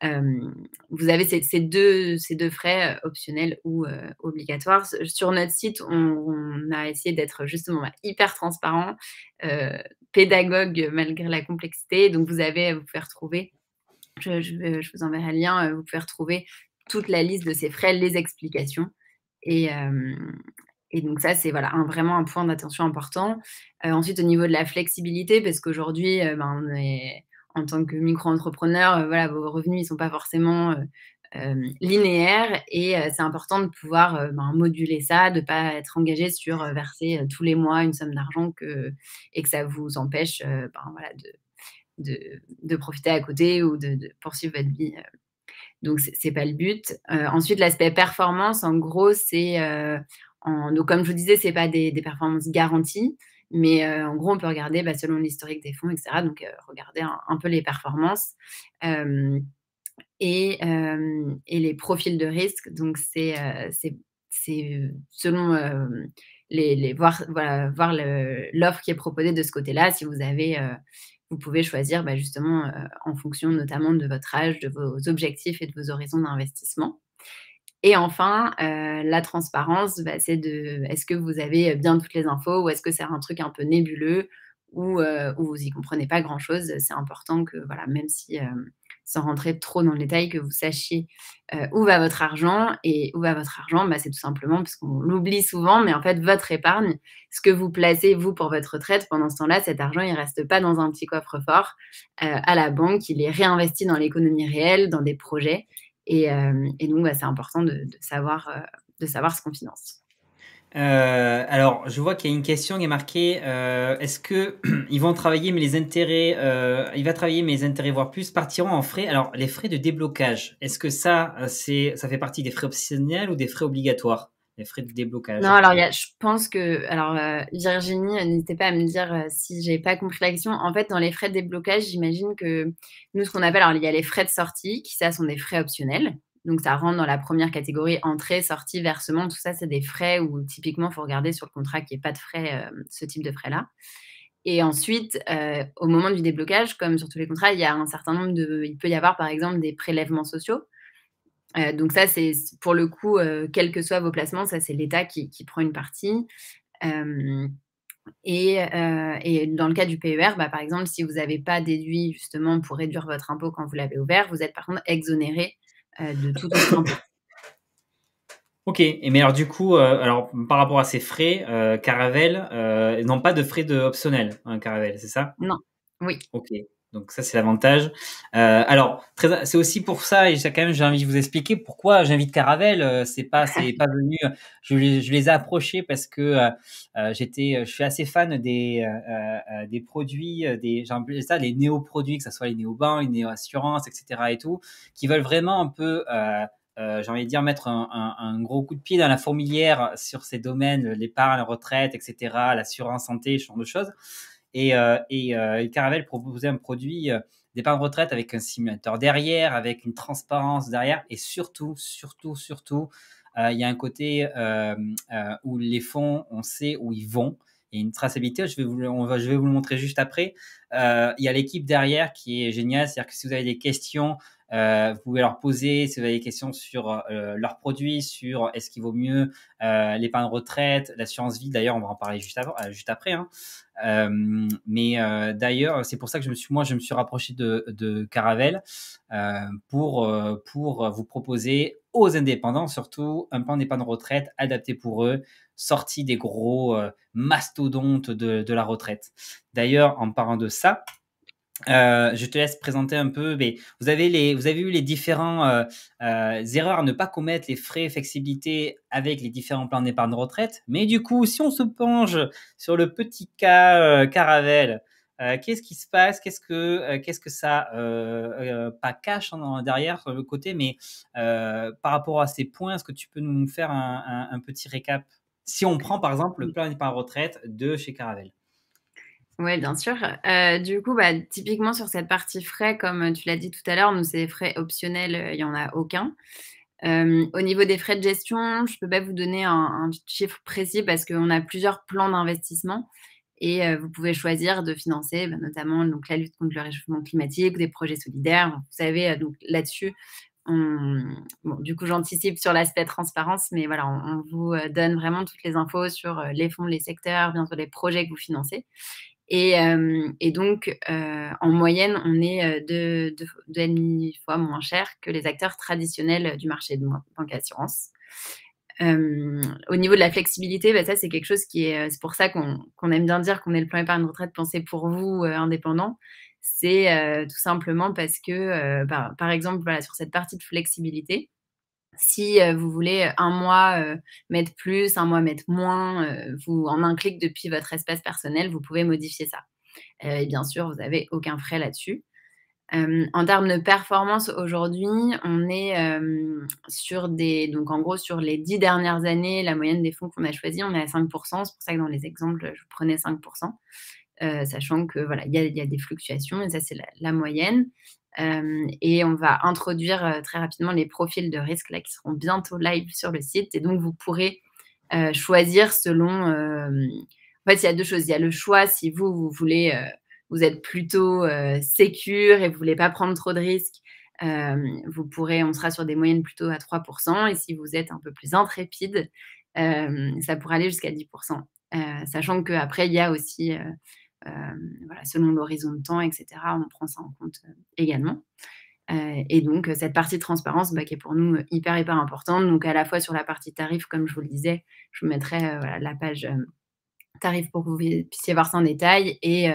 Euh, vous avez ces, deux, ces, deux, frais euh, optionnels ou euh, obligatoires. Sur notre site, on, a essayé d'être justement bah, hyper transparent, pédagogue malgré la complexité. Donc vous avez, vous pouvez retrouver, je, vous enverrai le lien, vous pouvez retrouver toute la liste de ces frais, les explications. Et, et donc ça, c'est voilà, un, vraiment un point d'attention important. Euh, ensuite, au niveau de la flexibilité, parce qu'aujourd'hui, euh, ben, on est en tant que micro-entrepreneur, euh, voilà, vos revenus ne sont pas forcément linéaires et c'est important de pouvoir ben, moduler ça, de ne pas être engagé sur verser tous les mois une somme d'argent que, et que ça vous empêche ben, voilà, de, de, profiter à côté ou de, poursuivre votre vie. Donc, ce n'est pas le but. ensuite, l'aspect performance, en gros, c'est donc, comme je vous disais, ce n'est pas des, performances garanties, mais euh, en gros, on peut regarder bah, selon l'historique des fonds, etc. Donc, euh, regarder un, peu les performances euh, et, les profils de risque. Donc, c'est selon les, voir l'offre qui est proposée de ce côté-là. Si vous avez vous pouvez choisir bah, justement en fonction notamment de votre âge, de vos objectifs et de vos horizons d'investissement. Et enfin, euh, la transparence, bah, c'est de est-ce que vous avez bien toutes les infos ou est-ce que c'est un truc un peu nébuleux ou euh, vous n'y comprenez pas grand-chose. C'est important que, voilà, même si euh, sans rentrer trop dans le détail, que vous sachiez où va votre argent. Et où va votre argent bah, C'est tout simplement, parce qu'on l'oublie souvent, mais en fait, votre épargne, ce que vous placez, vous, pour votre retraite, pendant ce temps-là, cet argent, il ne reste pas dans un petit coffre-fort à la banque, il est réinvesti dans l'économie réelle, dans des projets. Euh, et, donc, bah, c'est important de, savoir, euh, de savoir ce qu'on finance. Euh, alors, je vois qu'il y a une question qui est marquée. Est-ce que ils vont travailler, mais les intérêts, il va travailler, mais les intérêts voire plus partiront en frais. Alors, les frais de déblocage. Est-ce que ça, c'est, ça fait partie des frais optionnels ou des frais obligatoires les frais de déblocage. Non, alors je pense que alors euh, Virginie, euh, n'hésitez pas à me dire euh, si j'ai pas compris la question. En fait, dans les frais de déblocage, j'imagine que nous, ce qu'on appelle, alors il y a les frais de sortie, qui ça sont des frais optionnels. Donc ça rentre dans la première catégorie entrée, sortie, versement. Tout ça, c'est des frais où typiquement, il faut regarder sur le contrat qu'il n'y ait pas de frais, ce type de frais-là. Et ensuite, au moment du déblocage, comme sur tous les contrats, il y a un certain nombre de, il peut y avoir par exemple des prélèvements sociaux. Euh, donc ça, c'est pour le coup, euh, quels que soient vos placements, ça c'est l'État qui, prend une partie. Euh, et, dans le cas du PER, bah, par exemple, si vous n'avez pas déduit justement pour réduire votre impôt quand vous l'avez ouvert, vous êtes par contre exonéré de tout autre impôt. Ok, et mais alors du coup, alors par rapport à ces frais, Caravelle, n'ont pas de frais de optionnel, hein, Caravelle, c'est ça Non, oui. Ok. Donc ça, c'est l'avantage. Euh, alors, c'est aussi pour ça, et ça, quand même, j'ai envie de vous expliquer pourquoi j'invite Caravelle. Euh, c'est pas, c'est pas venu. Je les, ai approchés parce que euh, j'étais, je suis assez fan des des produits, des ça, les néo produits, que ce soit les néo banques, les néo assurances, etc. et tout, qui veulent vraiment un peu j'ai envie de dire mettre un, un, gros coup de pied dans la fourmilière sur ces domaines, l'épargne, la retraite, etc., l'assurance santé, ce genre de choses. Et, euh, euh, et Caravelle proposait un produit euh, d'épargne de retraite avec un simulateur derrière, avec une transparence derrière. Et surtout, surtout, surtout, il y a un côté où les fonds, on sait où ils vont et une traçabilité. Je vais vous, je vais vous le montrer juste après. il y a l'équipe derrière qui est géniale. C'est-à-dire que si vous avez des questions, euh, vous pouvez leur poser si vous avez des questions sur euh, leurs produits, sur euh, est-ce qu'il vaut mieux l'épargne retraite, l'assurance vie. D'ailleurs, on va en parler juste, avant, juste après. Hein. mais d'ailleurs, c'est pour ça que je me suis, moi, je me suis rapproché de, de Caravelle pour, pour vous proposer aux indépendants, surtout, un plan d'épargne retraite adapté pour eux, sorti des gros mastodontes de, de, la retraite. D'ailleurs, en parlant de ça, euh, je te laisse présenter un peu. Mais vous avez les, vous avez eu les différents euh, euh, erreurs à ne pas commettre, les frais, flexibilité avec les différents plans d'épargne retraite. Mais du coup, si on se penche sur le petit cas Caravelle, qu'est-ce qui se passe Qu'est-ce que, que ça, pas cache derrière sur le côté, mais par rapport à ces points, est-ce que tu peux nous faire un, un petit récap Si on prend par exemple le plan d'épargne retraite de chez Caravelle. Oui, bien sûr. Euh, du coup, bah, typiquement sur cette partie frais, comme euh, tu l'as dit tout à l'heure, nous, c'est frais optionnels, euh, il n'y en a aucun. au niveau des frais de gestion, je ne peux pas vous donner un, chiffre précis parce qu'on a plusieurs plans d'investissement et vous pouvez choisir de financer bah, notamment donc, la lutte contre le réchauffement climatique, des projets solidaires. Vous savez, donc là-dessus, du coup, j'anticipe sur l'aspect transparence, mais voilà, on, vous donne vraiment toutes les infos sur les fonds, les secteurs, bien sûr, les projets que vous financez. Euh, et, donc, euh, en moyenne, on est euh, deux, et demi fois moins cher que les acteurs traditionnels du marché de banque assurance. au niveau de la flexibilité, bah, ça c'est quelque chose qui est, c'est pour ça qu'on, aime bien dire qu'on est le plan épargne retraite pensé pour vous indépendant. C'est tout simplement parce que, par, exemple, sur cette partie de flexibilité, si euh, vous voulez un mois euh, mettre plus, un mois mettre moins, euh, vous, en un clic depuis votre espace personnel, vous pouvez modifier ça. et bien sûr, vous n'avez aucun frais là-dessus. en termes de performance, aujourd'hui, on est sur des. Donc, en gros, sur les dix dernières années, la moyenne des fonds qu'on a choisi, on est à 5%. C'est pour ça que dans les exemples, je prenais 5%. sachant que voilà, il y, a des fluctuations et ça c'est la, moyenne. Euh, et on va introduire euh, très rapidement les profils de risque là, qui seront bientôt live sur le site. Et donc, vous pourrez euh, choisir selon... En fait, il y a deux choses. Il y a le choix si vous, vous voulez... vous êtes plutôt sécure et vous voulez pas prendre trop de risques. vous pourrez, on sera sur des moyennes plutôt à 3%. Et si vous êtes un peu plus intrépide, ça pourrait aller jusqu'à 10%. sachant qu'après, il y a aussi euh, voilà, selon l'horizon de temps, etc. On prend ça en compte euh, également. Euh, et donc, cette partie de transparence bah, qui est pour nous hyper, hyper importante. Donc, à la fois sur la partie tarif, comme je vous le disais, je vous mettrai la page tarif pour que vous puissiez voir ça en détail. Et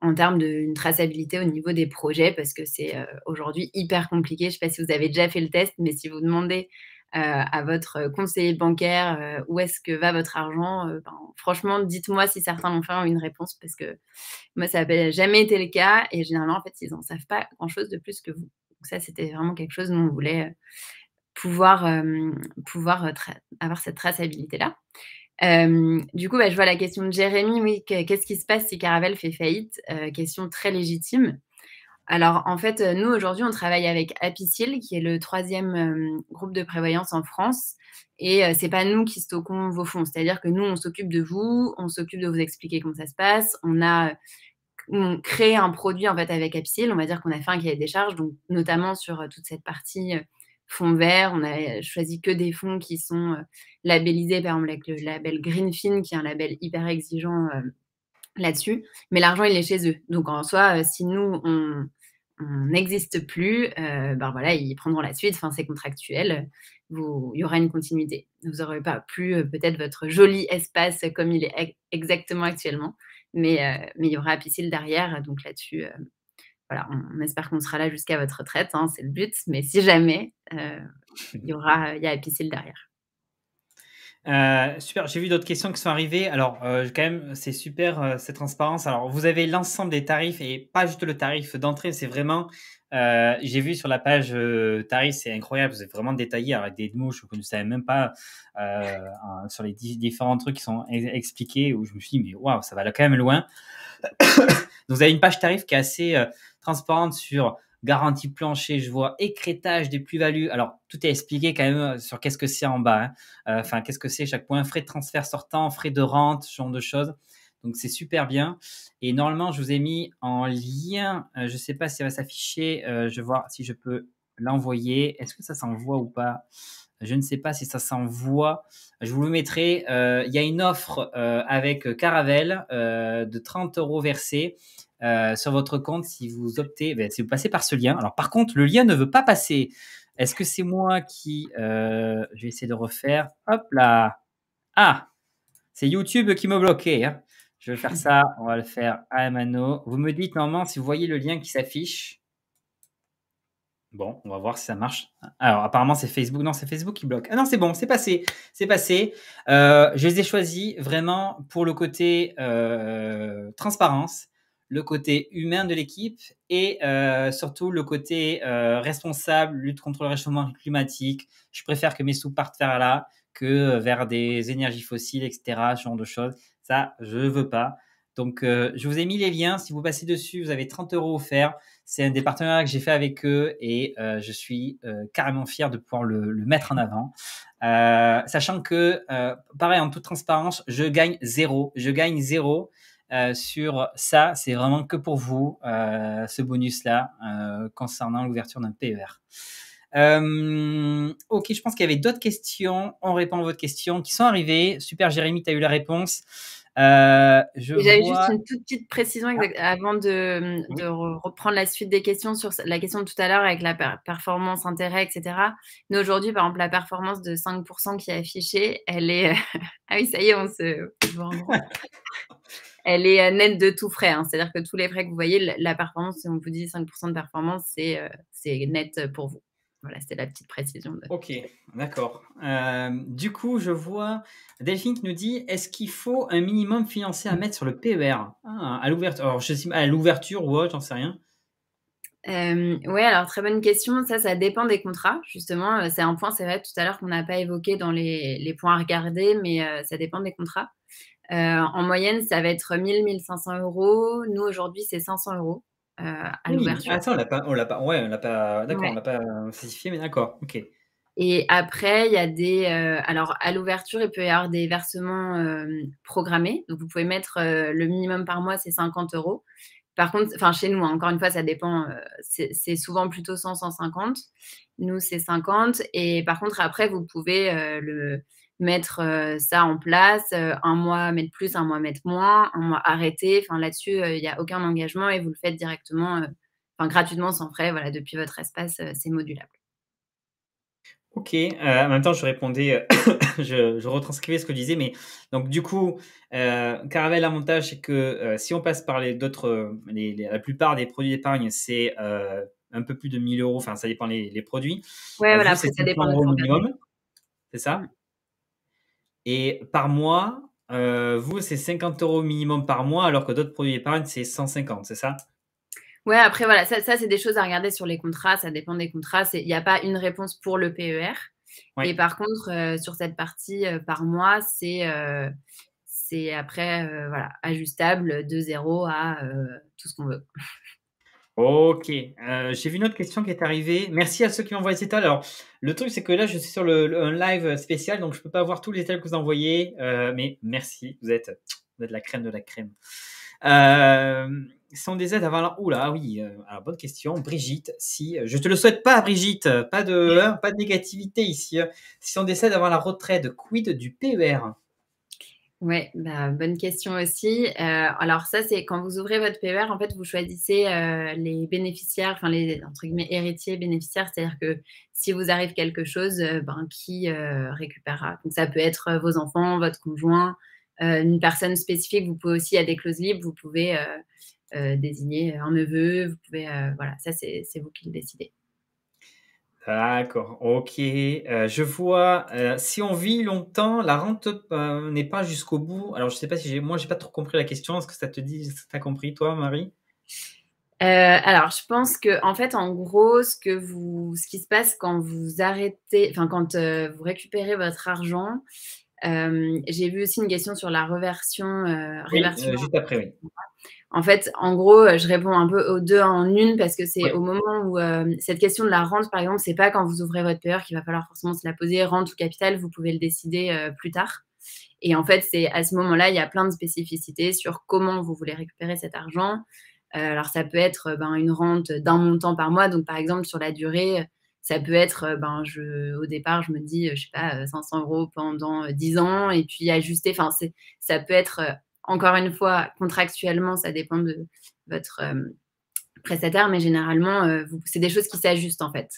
en termes d'une traçabilité au niveau des projets, parce que c'est aujourd'hui hyper compliqué. Je ne sais pas si vous avez déjà fait le test, mais si vous demandez euh, à votre euh, conseiller bancaire euh, où est-ce que va votre argent. Ben, franchement, dites-moi si certains l'ont fait une réponse parce que moi, ça n'a jamais été le cas et généralement, en fait, ils n'en savent pas grand-chose de plus que vous. Donc ça, c'était vraiment quelque chose dont on voulait pouvoir, pouvoir avoir cette traçabilité-là. du coup, bah, je vois la question de Jérémy. Oui, qu'est-ce qui se passe si Caravelle fait faillite Question très légitime. Alors, en fait, euh, nous, aujourd'hui, on travaille avec Apicil, qui est le troisième euh, groupe de prévoyance en France. Et euh, c'est pas nous qui stockons vos fonds. C'est-à-dire que nous, on s'occupe de vous, on s'occupe de vous expliquer comment ça se passe. On a créé un produit, en fait, avec Apicil. On va dire qu'on a fait un cahier des charges, donc, notamment sur toute cette partie fonds verts. On a choisi que des fonds qui sont labellisés, par exemple, avec le label Greenfin, qui est un label hyper exigeant là-dessus. Mais l'argent, il est chez eux. Donc, en soi, si nous, on n'existe plus, euh, ben voilà, ils prendront la suite, enfin, c'est contractuel, vous, il y aura une continuité. Vous n'aurez pas plus euh, peut-être votre joli espace comme il est exactement actuellement, mais, euh, mais il y aura Apicil derrière, donc là-dessus, voilà, on, espère qu'on sera là jusqu'à votre retraite, hein, c'est le but, mais si jamais, il y aura il y a Epicil derrière. Euh, super, j'ai vu d'autres questions qui sont arrivées. Alors, euh, quand même, c'est super euh, cette transparence. Alors, vous avez l'ensemble des tarifs et pas juste le tarif d'entrée, c'est vraiment. j'ai vu sur la page tarif c'est incroyable, vous c'est vraiment détaillé. avec des mots que je ne savais même pas sur les différents trucs qui sont expliqués, où je me suis dit, mais waouh, ça va là quand même loin. Donc, vous avez une page tarif qui est assez transparente sur garantie plancher, je vois écrétage des plus-values. Alors, tout est expliqué quand même euh, sur qu'est-ce que c'est en bas. Hein. Euh, enfin, qu'est-ce que c'est chaque point, frais de transfert sortant, frais de rente, ce genre de choses. Donc, c'est super bien. Et normalement, je vous ai mis en lien. Euh, je ne sais pas si ça va s'afficher. je vais voir si je peux l'envoyer. Est-ce que ça s'envoie ou pas je ne sais pas si ça s'envoie. Je vous le mettrai. Il y a une offre avec Caravelle de 30 euros versés euh, sur votre compte si vous optez, ben, si vous passez par ce lien. Alors par contre, le lien ne veut pas passer. Est-ce que c'est moi qui... Euh, je vais essayer de refaire. Hop là. Ah, c'est YouTube qui me bloquait. Hein. Je vais faire ça. On va le faire à ah, mano. Vous me dites normalement si vous voyez le lien qui s'affiche. Bon, on va voir si ça marche. Alors, apparemment, c'est Facebook. Non, c'est Facebook qui bloque. Ah non, c'est bon, c'est passé. C'est passé. Euh, je les ai choisis vraiment pour le côté transparence le côté humain de l'équipe et euh, surtout le côté euh, responsable, lutte contre le réchauffement climatique. Je préfère que mes sous partent vers là que euh, vers des énergies fossiles, etc., ce genre de choses. Ça, je veux pas. Donc, je vous ai mis les liens. Si vous passez dessus, vous avez 30 euros offerts. C'est un des partenariats que j'ai fait avec eux et je suis carrément fier de pouvoir le, le mettre en avant. sachant que, pareil, en toute transparence, je gagne zéro. Je gagne zéro euh, sur ça, c'est vraiment que pour vous, euh, ce bonus-là, euh, concernant l'ouverture d'un PER. ok, je pense qu'il y avait d'autres questions. On répond à votre question qui sont arrivées. Super, Jérémy, tu as eu la réponse. J'avais juste une toute petite précision ah. avant de, reprendre la suite des questions sur la question de tout à l'heure avec la performance, intérêt, etc. Mais aujourd'hui, par exemple, la performance de 5% qui est affichée, elle est. ah oui, ça y est, on se. elle est euh, nette de tout frais. Hein. C'est-à-dire que tous les frais que vous voyez, la performance, si on vous dit 5% de performance, c'est euh, net euh, pour vous. Voilà, c'était la petite précision. Ok, d'accord. du coup, je vois Delphine qui nous dit est-ce qu'il faut un minimum financier à mettre sur le PER ah, à l'ouverture Alors, je sais, à l'ouverture ou ouais, j'en sais rien. oui, alors très bonne question. Ça, ça dépend des contrats, justement. C'est un point, c'est vrai, tout à l'heure qu'on n'a pas évoqué dans les, points à regarder, mais ça dépend des contrats. Euh, en moyenne, ça va être 1000-1500 euros. Nous, aujourd'hui, c'est 500 euros. Euh, à l'ouverture. Attends, ah, on l'a pas, on l'a pas, ouais, on l'a pas, d'accord, on l'a pas spécifié, mais d'accord, ok. Et après, il y a des, euh, alors à l'ouverture, il peut y avoir des versements programmés. Donc vous pouvez mettre le minimum par mois, c'est 50 euros. Par contre, enfin chez nous, hein, encore une fois, ça dépend. C'est, c'est souvent plutôt 100, 150. Nous, c'est 50. Et par contre, après, vous pouvez le mettre euh, ça en place, euh, un mois mettre plus, un mois mettre moins, un mois arrêter. Enfin, là-dessus, euh, il n'y a aucun engagement et vous le faites directement, enfin gratuitement, sans frais, voilà, depuis votre espace, c'est modulable. Ok, en même temps, je répondais, je, je, retranscrivais ce que je disais, mais donc du coup, Caravel l'avantage, c'est que si on passe par les d'autres, la plupart des produits d'épargne, c'est un peu plus de 1000 euros, enfin, ça dépend les, produits. Ouais, voilà, ça dépend C'est ça et par mois, euh, vous, c'est 50 euros minimum par mois, alors que d'autres produits épargne, c'est 150, c'est ça Ouais, après, voilà, ça, c'est des choses à regarder sur les contrats, ça dépend des contrats. Il n'y a pas une réponse pour le PER. Et par contre, euh, sur cette partie euh, par mois, c'est c'est après, voilà, ajustable de zéro à tout ce qu'on veut. Ok, euh, j'ai vu une autre question qui est arrivée. Merci à ceux qui m'ont envoyé ces Alors, le truc, c'est que là, je suis sur le, un live spécial, donc je peux pas avoir tous les tals que vous envoyez, euh, mais merci, vous êtes, vous êtes la crème de la crème. Euh, sont des aides avant la... Oula, ah oui, euh, alors bonne question. Brigitte, si... Je te le souhaite pas, Brigitte, pas de, pas de négativité ici. Si on décède d'avoir la retraite, quid du PER oui, bah, bonne question aussi. Euh, alors ça, c'est quand vous ouvrez votre PER, en fait, vous choisissez euh, les bénéficiaires, enfin les entre guillemets héritiers bénéficiaires, c'est-à-dire que si vous arrive quelque chose, euh, ben, qui récupérera Donc ça peut être vos enfants, votre conjoint, une personne spécifique. Vous pouvez aussi, il y a des clauses libres, vous pouvez désigner un neveu, vous pouvez, voilà, ça c'est vous qui le décidez. D'accord, ok. Euh, je vois, euh, si on vit longtemps, la rente euh, n'est pas jusqu'au bout. Alors, je sais pas si j'ai, moi, j'ai pas trop compris la question. Est-ce que ça te dit, tu as compris, toi, Marie Alors, je pense que, en fait, en gros, ce que vous, ce qui se passe quand vous arrêtez, enfin, quand vous récupérez votre argent, j'ai vu aussi une question sur la reversion. Euh, juste après, En fait, en gros, je réponds un peu aux deux en une parce que c'est au moment où cette question de la rente, par exemple, c'est pas quand vous ouvrez votre payeur qu'il va falloir forcément se la poser, rente ou capital, vous pouvez le décider plus tard. Et en fait, c'est à ce moment-là, il y a plein de spécificités sur comment vous voulez récupérer cet argent. alors, ça peut être ben, une rente d'un montant par mois. Donc, par exemple, sur la durée, ça peut être, euh, ben, je, au départ, je me dis, je sais pas, 500 euh, euros pendant 10 euh, ans et puis ajuster. Enfin, ça peut être, encore une fois, contractuellement, ça dépend de votre prestataire, mais généralement, c'est des choses qui s'ajustent en fait.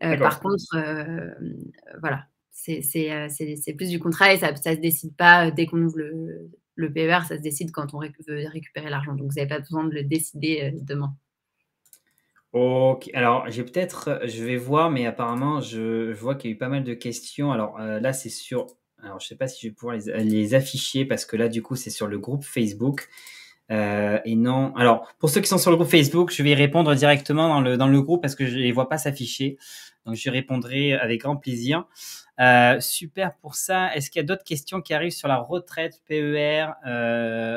par contre, voilà, c'est plus du contrat et ça ne se décide pas dès qu'on ouvre le, le PER, ça se décide quand on veut récupérer l'argent. Donc, vous n'avez pas besoin de le décider demain. Ok, alors j'ai peut-être, je vais voir, mais apparemment je, vois qu'il y a eu pas mal de questions. Alors euh, là, c'est sur, alors je sais pas si je vais pouvoir les, afficher parce que là, du coup, c'est sur le groupe Facebook. Euh, et non, alors pour ceux qui sont sur le groupe Facebook, je vais répondre directement dans le, dans le groupe parce que je ne les vois pas s'afficher. Donc je répondrai avec grand plaisir. Euh, super pour ça. Est-ce qu'il y a d'autres questions qui arrivent sur la retraite PER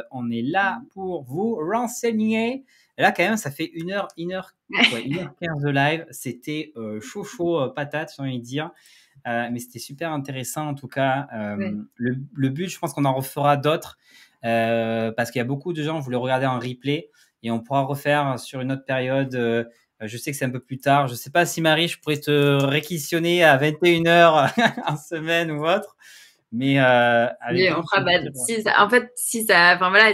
On est là pour vous renseigner. Là, quand même, ça fait une heure, une heure, une heure de live. C'était euh, chaud, chaud, euh, patate, j'ai envie de dire. Euh, mais c'était super intéressant, en tout cas. Le, but, je pense qu'on en refera d'autres parce qu'il y a beaucoup de gens, vous le regardez en replay et on pourra refaire sur une autre période. je sais que c'est un peu plus tard. Je ne sais pas si Marie, je pourrais te réquisitionner à 21h en semaine ou autre. Mais, euh, fera bah, en fait si ça enfin voilà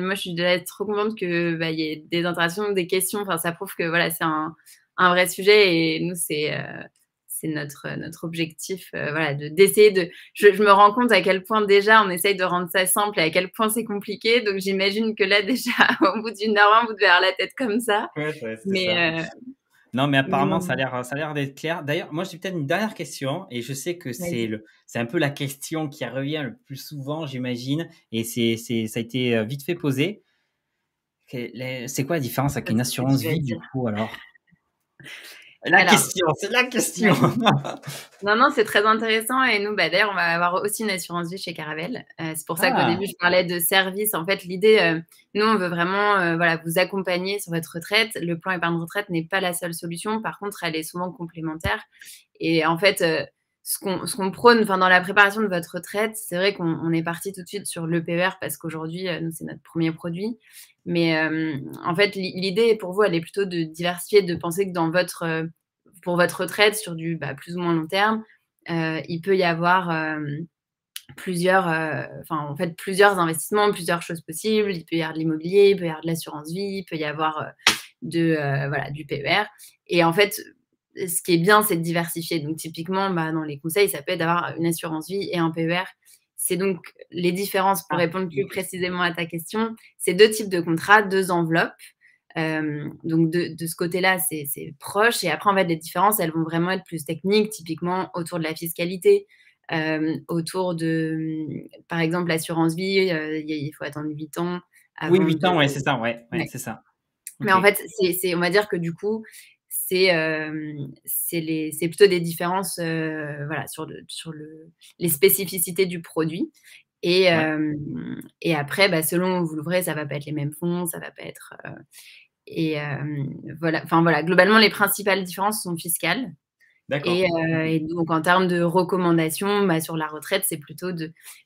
moi je suis déjà trop contente que bah, y ait des interactions des questions enfin ça prouve que voilà c'est un, un, vrai sujet et nous c'est euh, c'est notre notre objectif euh, voilà de d'essayer de je, me rends compte à quel point déjà on essaye de rendre ça simple et à quel point c'est compliqué donc j'imagine que là déjà au bout d'une heure vous devez avoir la tête comme ça mais ça. Euh, non, mais apparemment, ça a l'air, d'être clair. D'ailleurs, moi, j'ai peut-être une dernière question, et je sais que c'est un peu la question qui revient le plus souvent, j'imagine, et c'est, ça a été euh, vite fait posé. C'est quoi la différence avec une assurance vie, du coup, alors la question, c'est la question. non, non, c'est très intéressant. Et nous, bah, d'ailleurs, on va avoir aussi une assurance vie chez Caravelle. Euh, c'est pour ça qu'au ah. début, je parlais de service. En fait, l'idée, euh, nous, on veut vraiment euh, voilà, vous accompagner sur votre retraite. Le plan épargne retraite n'est pas la seule solution. Par contre, elle est souvent complémentaire. Et en fait, ce qu'on prône dans la préparation de votre retraite, c'est vrai qu'on est parti tout de suite sur l'EPR e parce qu'aujourd'hui, nous, c'est notre premier produit. Mais en fait, l'idée pour vous, elle est plutôt de diversifier, de penser que dans votre pour votre retraite sur du bah, plus ou moins long terme, euh, il peut y avoir euh, plusieurs, euh, enfin en fait plusieurs investissements, plusieurs choses possibles. Il peut y avoir de l'immobilier, il peut y avoir de l'assurance vie, il peut y avoir de voilà du PER. Et en fait, ce qui est bien, c'est de diversifier. Donc typiquement, bah, dans les conseils, ça peut être d'avoir une assurance vie et un PER. C'est donc les différences pour ah, répondre plus précisément à ta question. C'est deux types de contrats, deux enveloppes. Euh, donc de, de ce côté-là, c'est proche. Et après, en fait, les différences, elles vont vraiment être plus techniques, typiquement autour de la fiscalité. Euh, autour de, par exemple, l'assurance vie, euh, il faut attendre 8 ans. oui, 8 ans, ouais, c'est ça, ouais, c'est ça. Mais en fait, c'est, on va dire que du coup, c'est, c'est, plutôt des différences voilà, sur, sur le, les spécificités du produit. Et, et après, bah, selon où vous l'ouvrez, ça ne va pas être les mêmes fonds, ça ne va pas être. Et euh, voilà, enfin voilà, globalement, les principales différences sont fiscales. Et, euh, et, donc, en termes de recommandations, bah, sur la retraite, c'est plutôt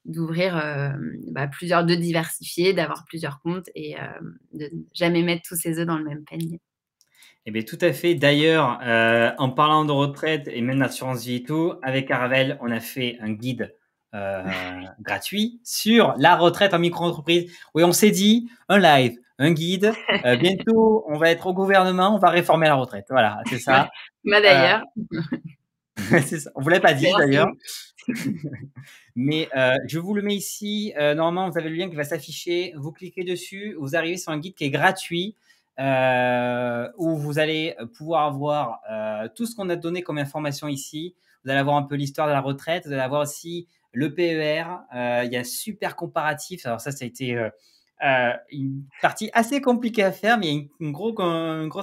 d'ouvrir euh, bah, plusieurs, de diversifier, d'avoir plusieurs comptes et de de jamais mettre tous ses œufs dans le même panier. Eh bien, tout à fait. D'ailleurs, en parlant de retraite et même d'assurance vie et tout, avec Arvel, on a fait un guide gratuit sur la retraite en micro-entreprise. Oui, on s'est dit, un live, un guide. Euh, bientôt, on va être au gouvernement, on va réformer la retraite. Voilà, c'est ça. Mais bah, d'ailleurs. Euh, on ne pas dit d'ailleurs. Mais euh, je vous le mets ici. normalement, vous avez le lien qui va s'afficher. Vous cliquez dessus, vous arrivez sur un guide qui est gratuit. où vous allez pouvoir avoir tout ce qu'on a donné comme information ici. Vous allez avoir un peu l'histoire de la retraite. Vous allez avoir aussi le PER. Il y a super comparatif. Alors ça, ça a été euh, une partie assez compliquée à faire, mais il y a une, grosse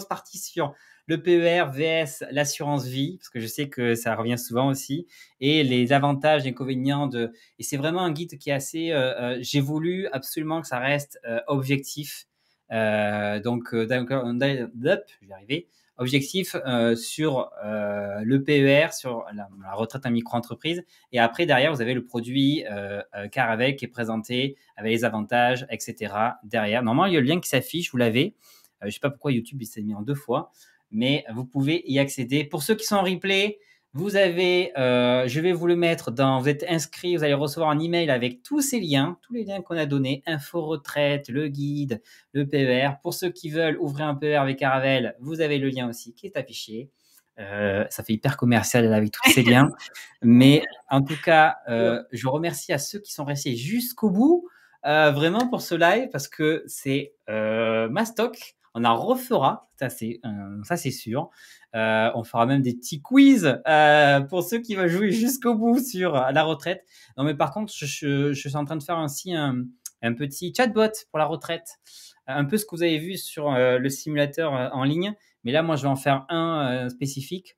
partie sur grosse Le PER, VS, l'assurance vie, parce que je sais que ça revient souvent aussi, et les avantages, les inconvénients de. Et c'est vraiment un guide qui est assez. Euh, euh, j'ai voulu absolument que ça reste objectif. donc, coup je vais arriver. Objectif euh, sur euh, le PER, sur la, retraite à micro-entreprise. Et après, derrière, vous avez le produit euh, Caravelle qui est présenté, avec les avantages, etc. Derrière, normalement, il y a le lien qui s'affiche, vous l'avez. je ne sais pas pourquoi YouTube, il s'est mis en deux fois. Mais vous pouvez y accéder. Pour ceux qui sont en replay, vous avez, euh, je vais vous le mettre dans, vous êtes inscrit, vous allez recevoir un email avec tous ces liens, tous les liens qu'on a donnés, info retraite, le guide, le PER. Pour ceux qui veulent ouvrir un PER avec Caravel, vous avez le lien aussi qui est affiché. Euh, ça fait hyper commercial avec tous ces liens. Mais en tout cas, euh, je remercie à ceux qui sont restés jusqu'au bout, vraiment pour ce live, parce que c'est ma stock on en refera, ça c'est euh, sûr. Euh, on fera même des petits quiz euh, pour ceux qui vont jouer jusqu'au bout sur la retraite. Non mais par contre, je, suis en train de faire aussi un, petit chatbot pour la retraite. Un peu ce que vous avez vu sur le simulateur en ligne. Mais là, moi, je vais en faire un spécifique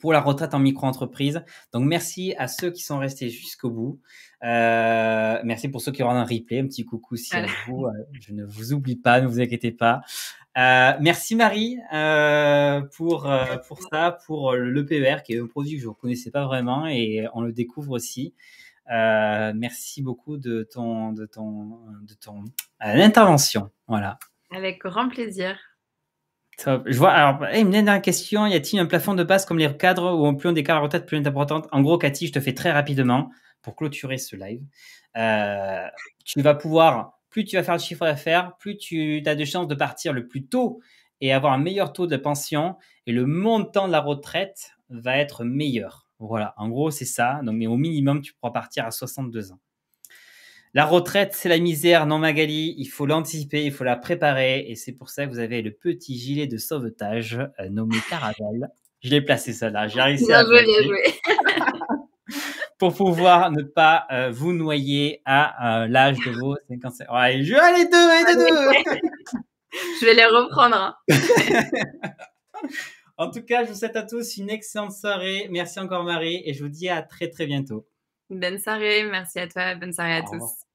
pour la retraite en micro-entreprise. Donc, merci à ceux qui sont restés jusqu'au bout. Euh, merci pour ceux qui auront un replay. Un petit coucou si vous. Euh, je ne vous oublie pas, ne vous inquiétez pas. Euh, merci Marie pour pour ça, pour le e qui est un produit que je ne connaissais pas vraiment et on le découvre aussi. merci beaucoup de ton de ton de ton intervention. Voilà. Avec grand plaisir. Je vois, alors, une eh, dernière question. Y a-t-il un plafond de base comme les cadres où plus on décale la retraite, plus on est importante En gros, Cathy, je te fais très rapidement pour clôturer ce live. Euh, tu vas pouvoir, plus tu vas faire le chiffre d'affaires, plus tu as de chances de partir le plus tôt et avoir un meilleur taux de pension et le montant de la retraite va être meilleur. Voilà, en gros, c'est ça. mais au minimum, tu pourras partir à 62 ans. La retraite, c'est la misère, non Magali, il faut l'anticiper, il faut la préparer, et c'est pour ça que vous avez le petit gilet de sauvetage euh, nommé Caravelle. Je l'ai placé ça là, j'ai réussi pour pouvoir ne pas euh, vous noyer à euh, l'âge de vos 55 ans. je vais les deux, les deux. je vais les reprendre. Hein. en tout cas, je vous souhaite à tous une excellente soirée. Merci encore Marie, et je vous dis à très très bientôt. Bonne soirée. Merci à toi. Bonne soirée à tous.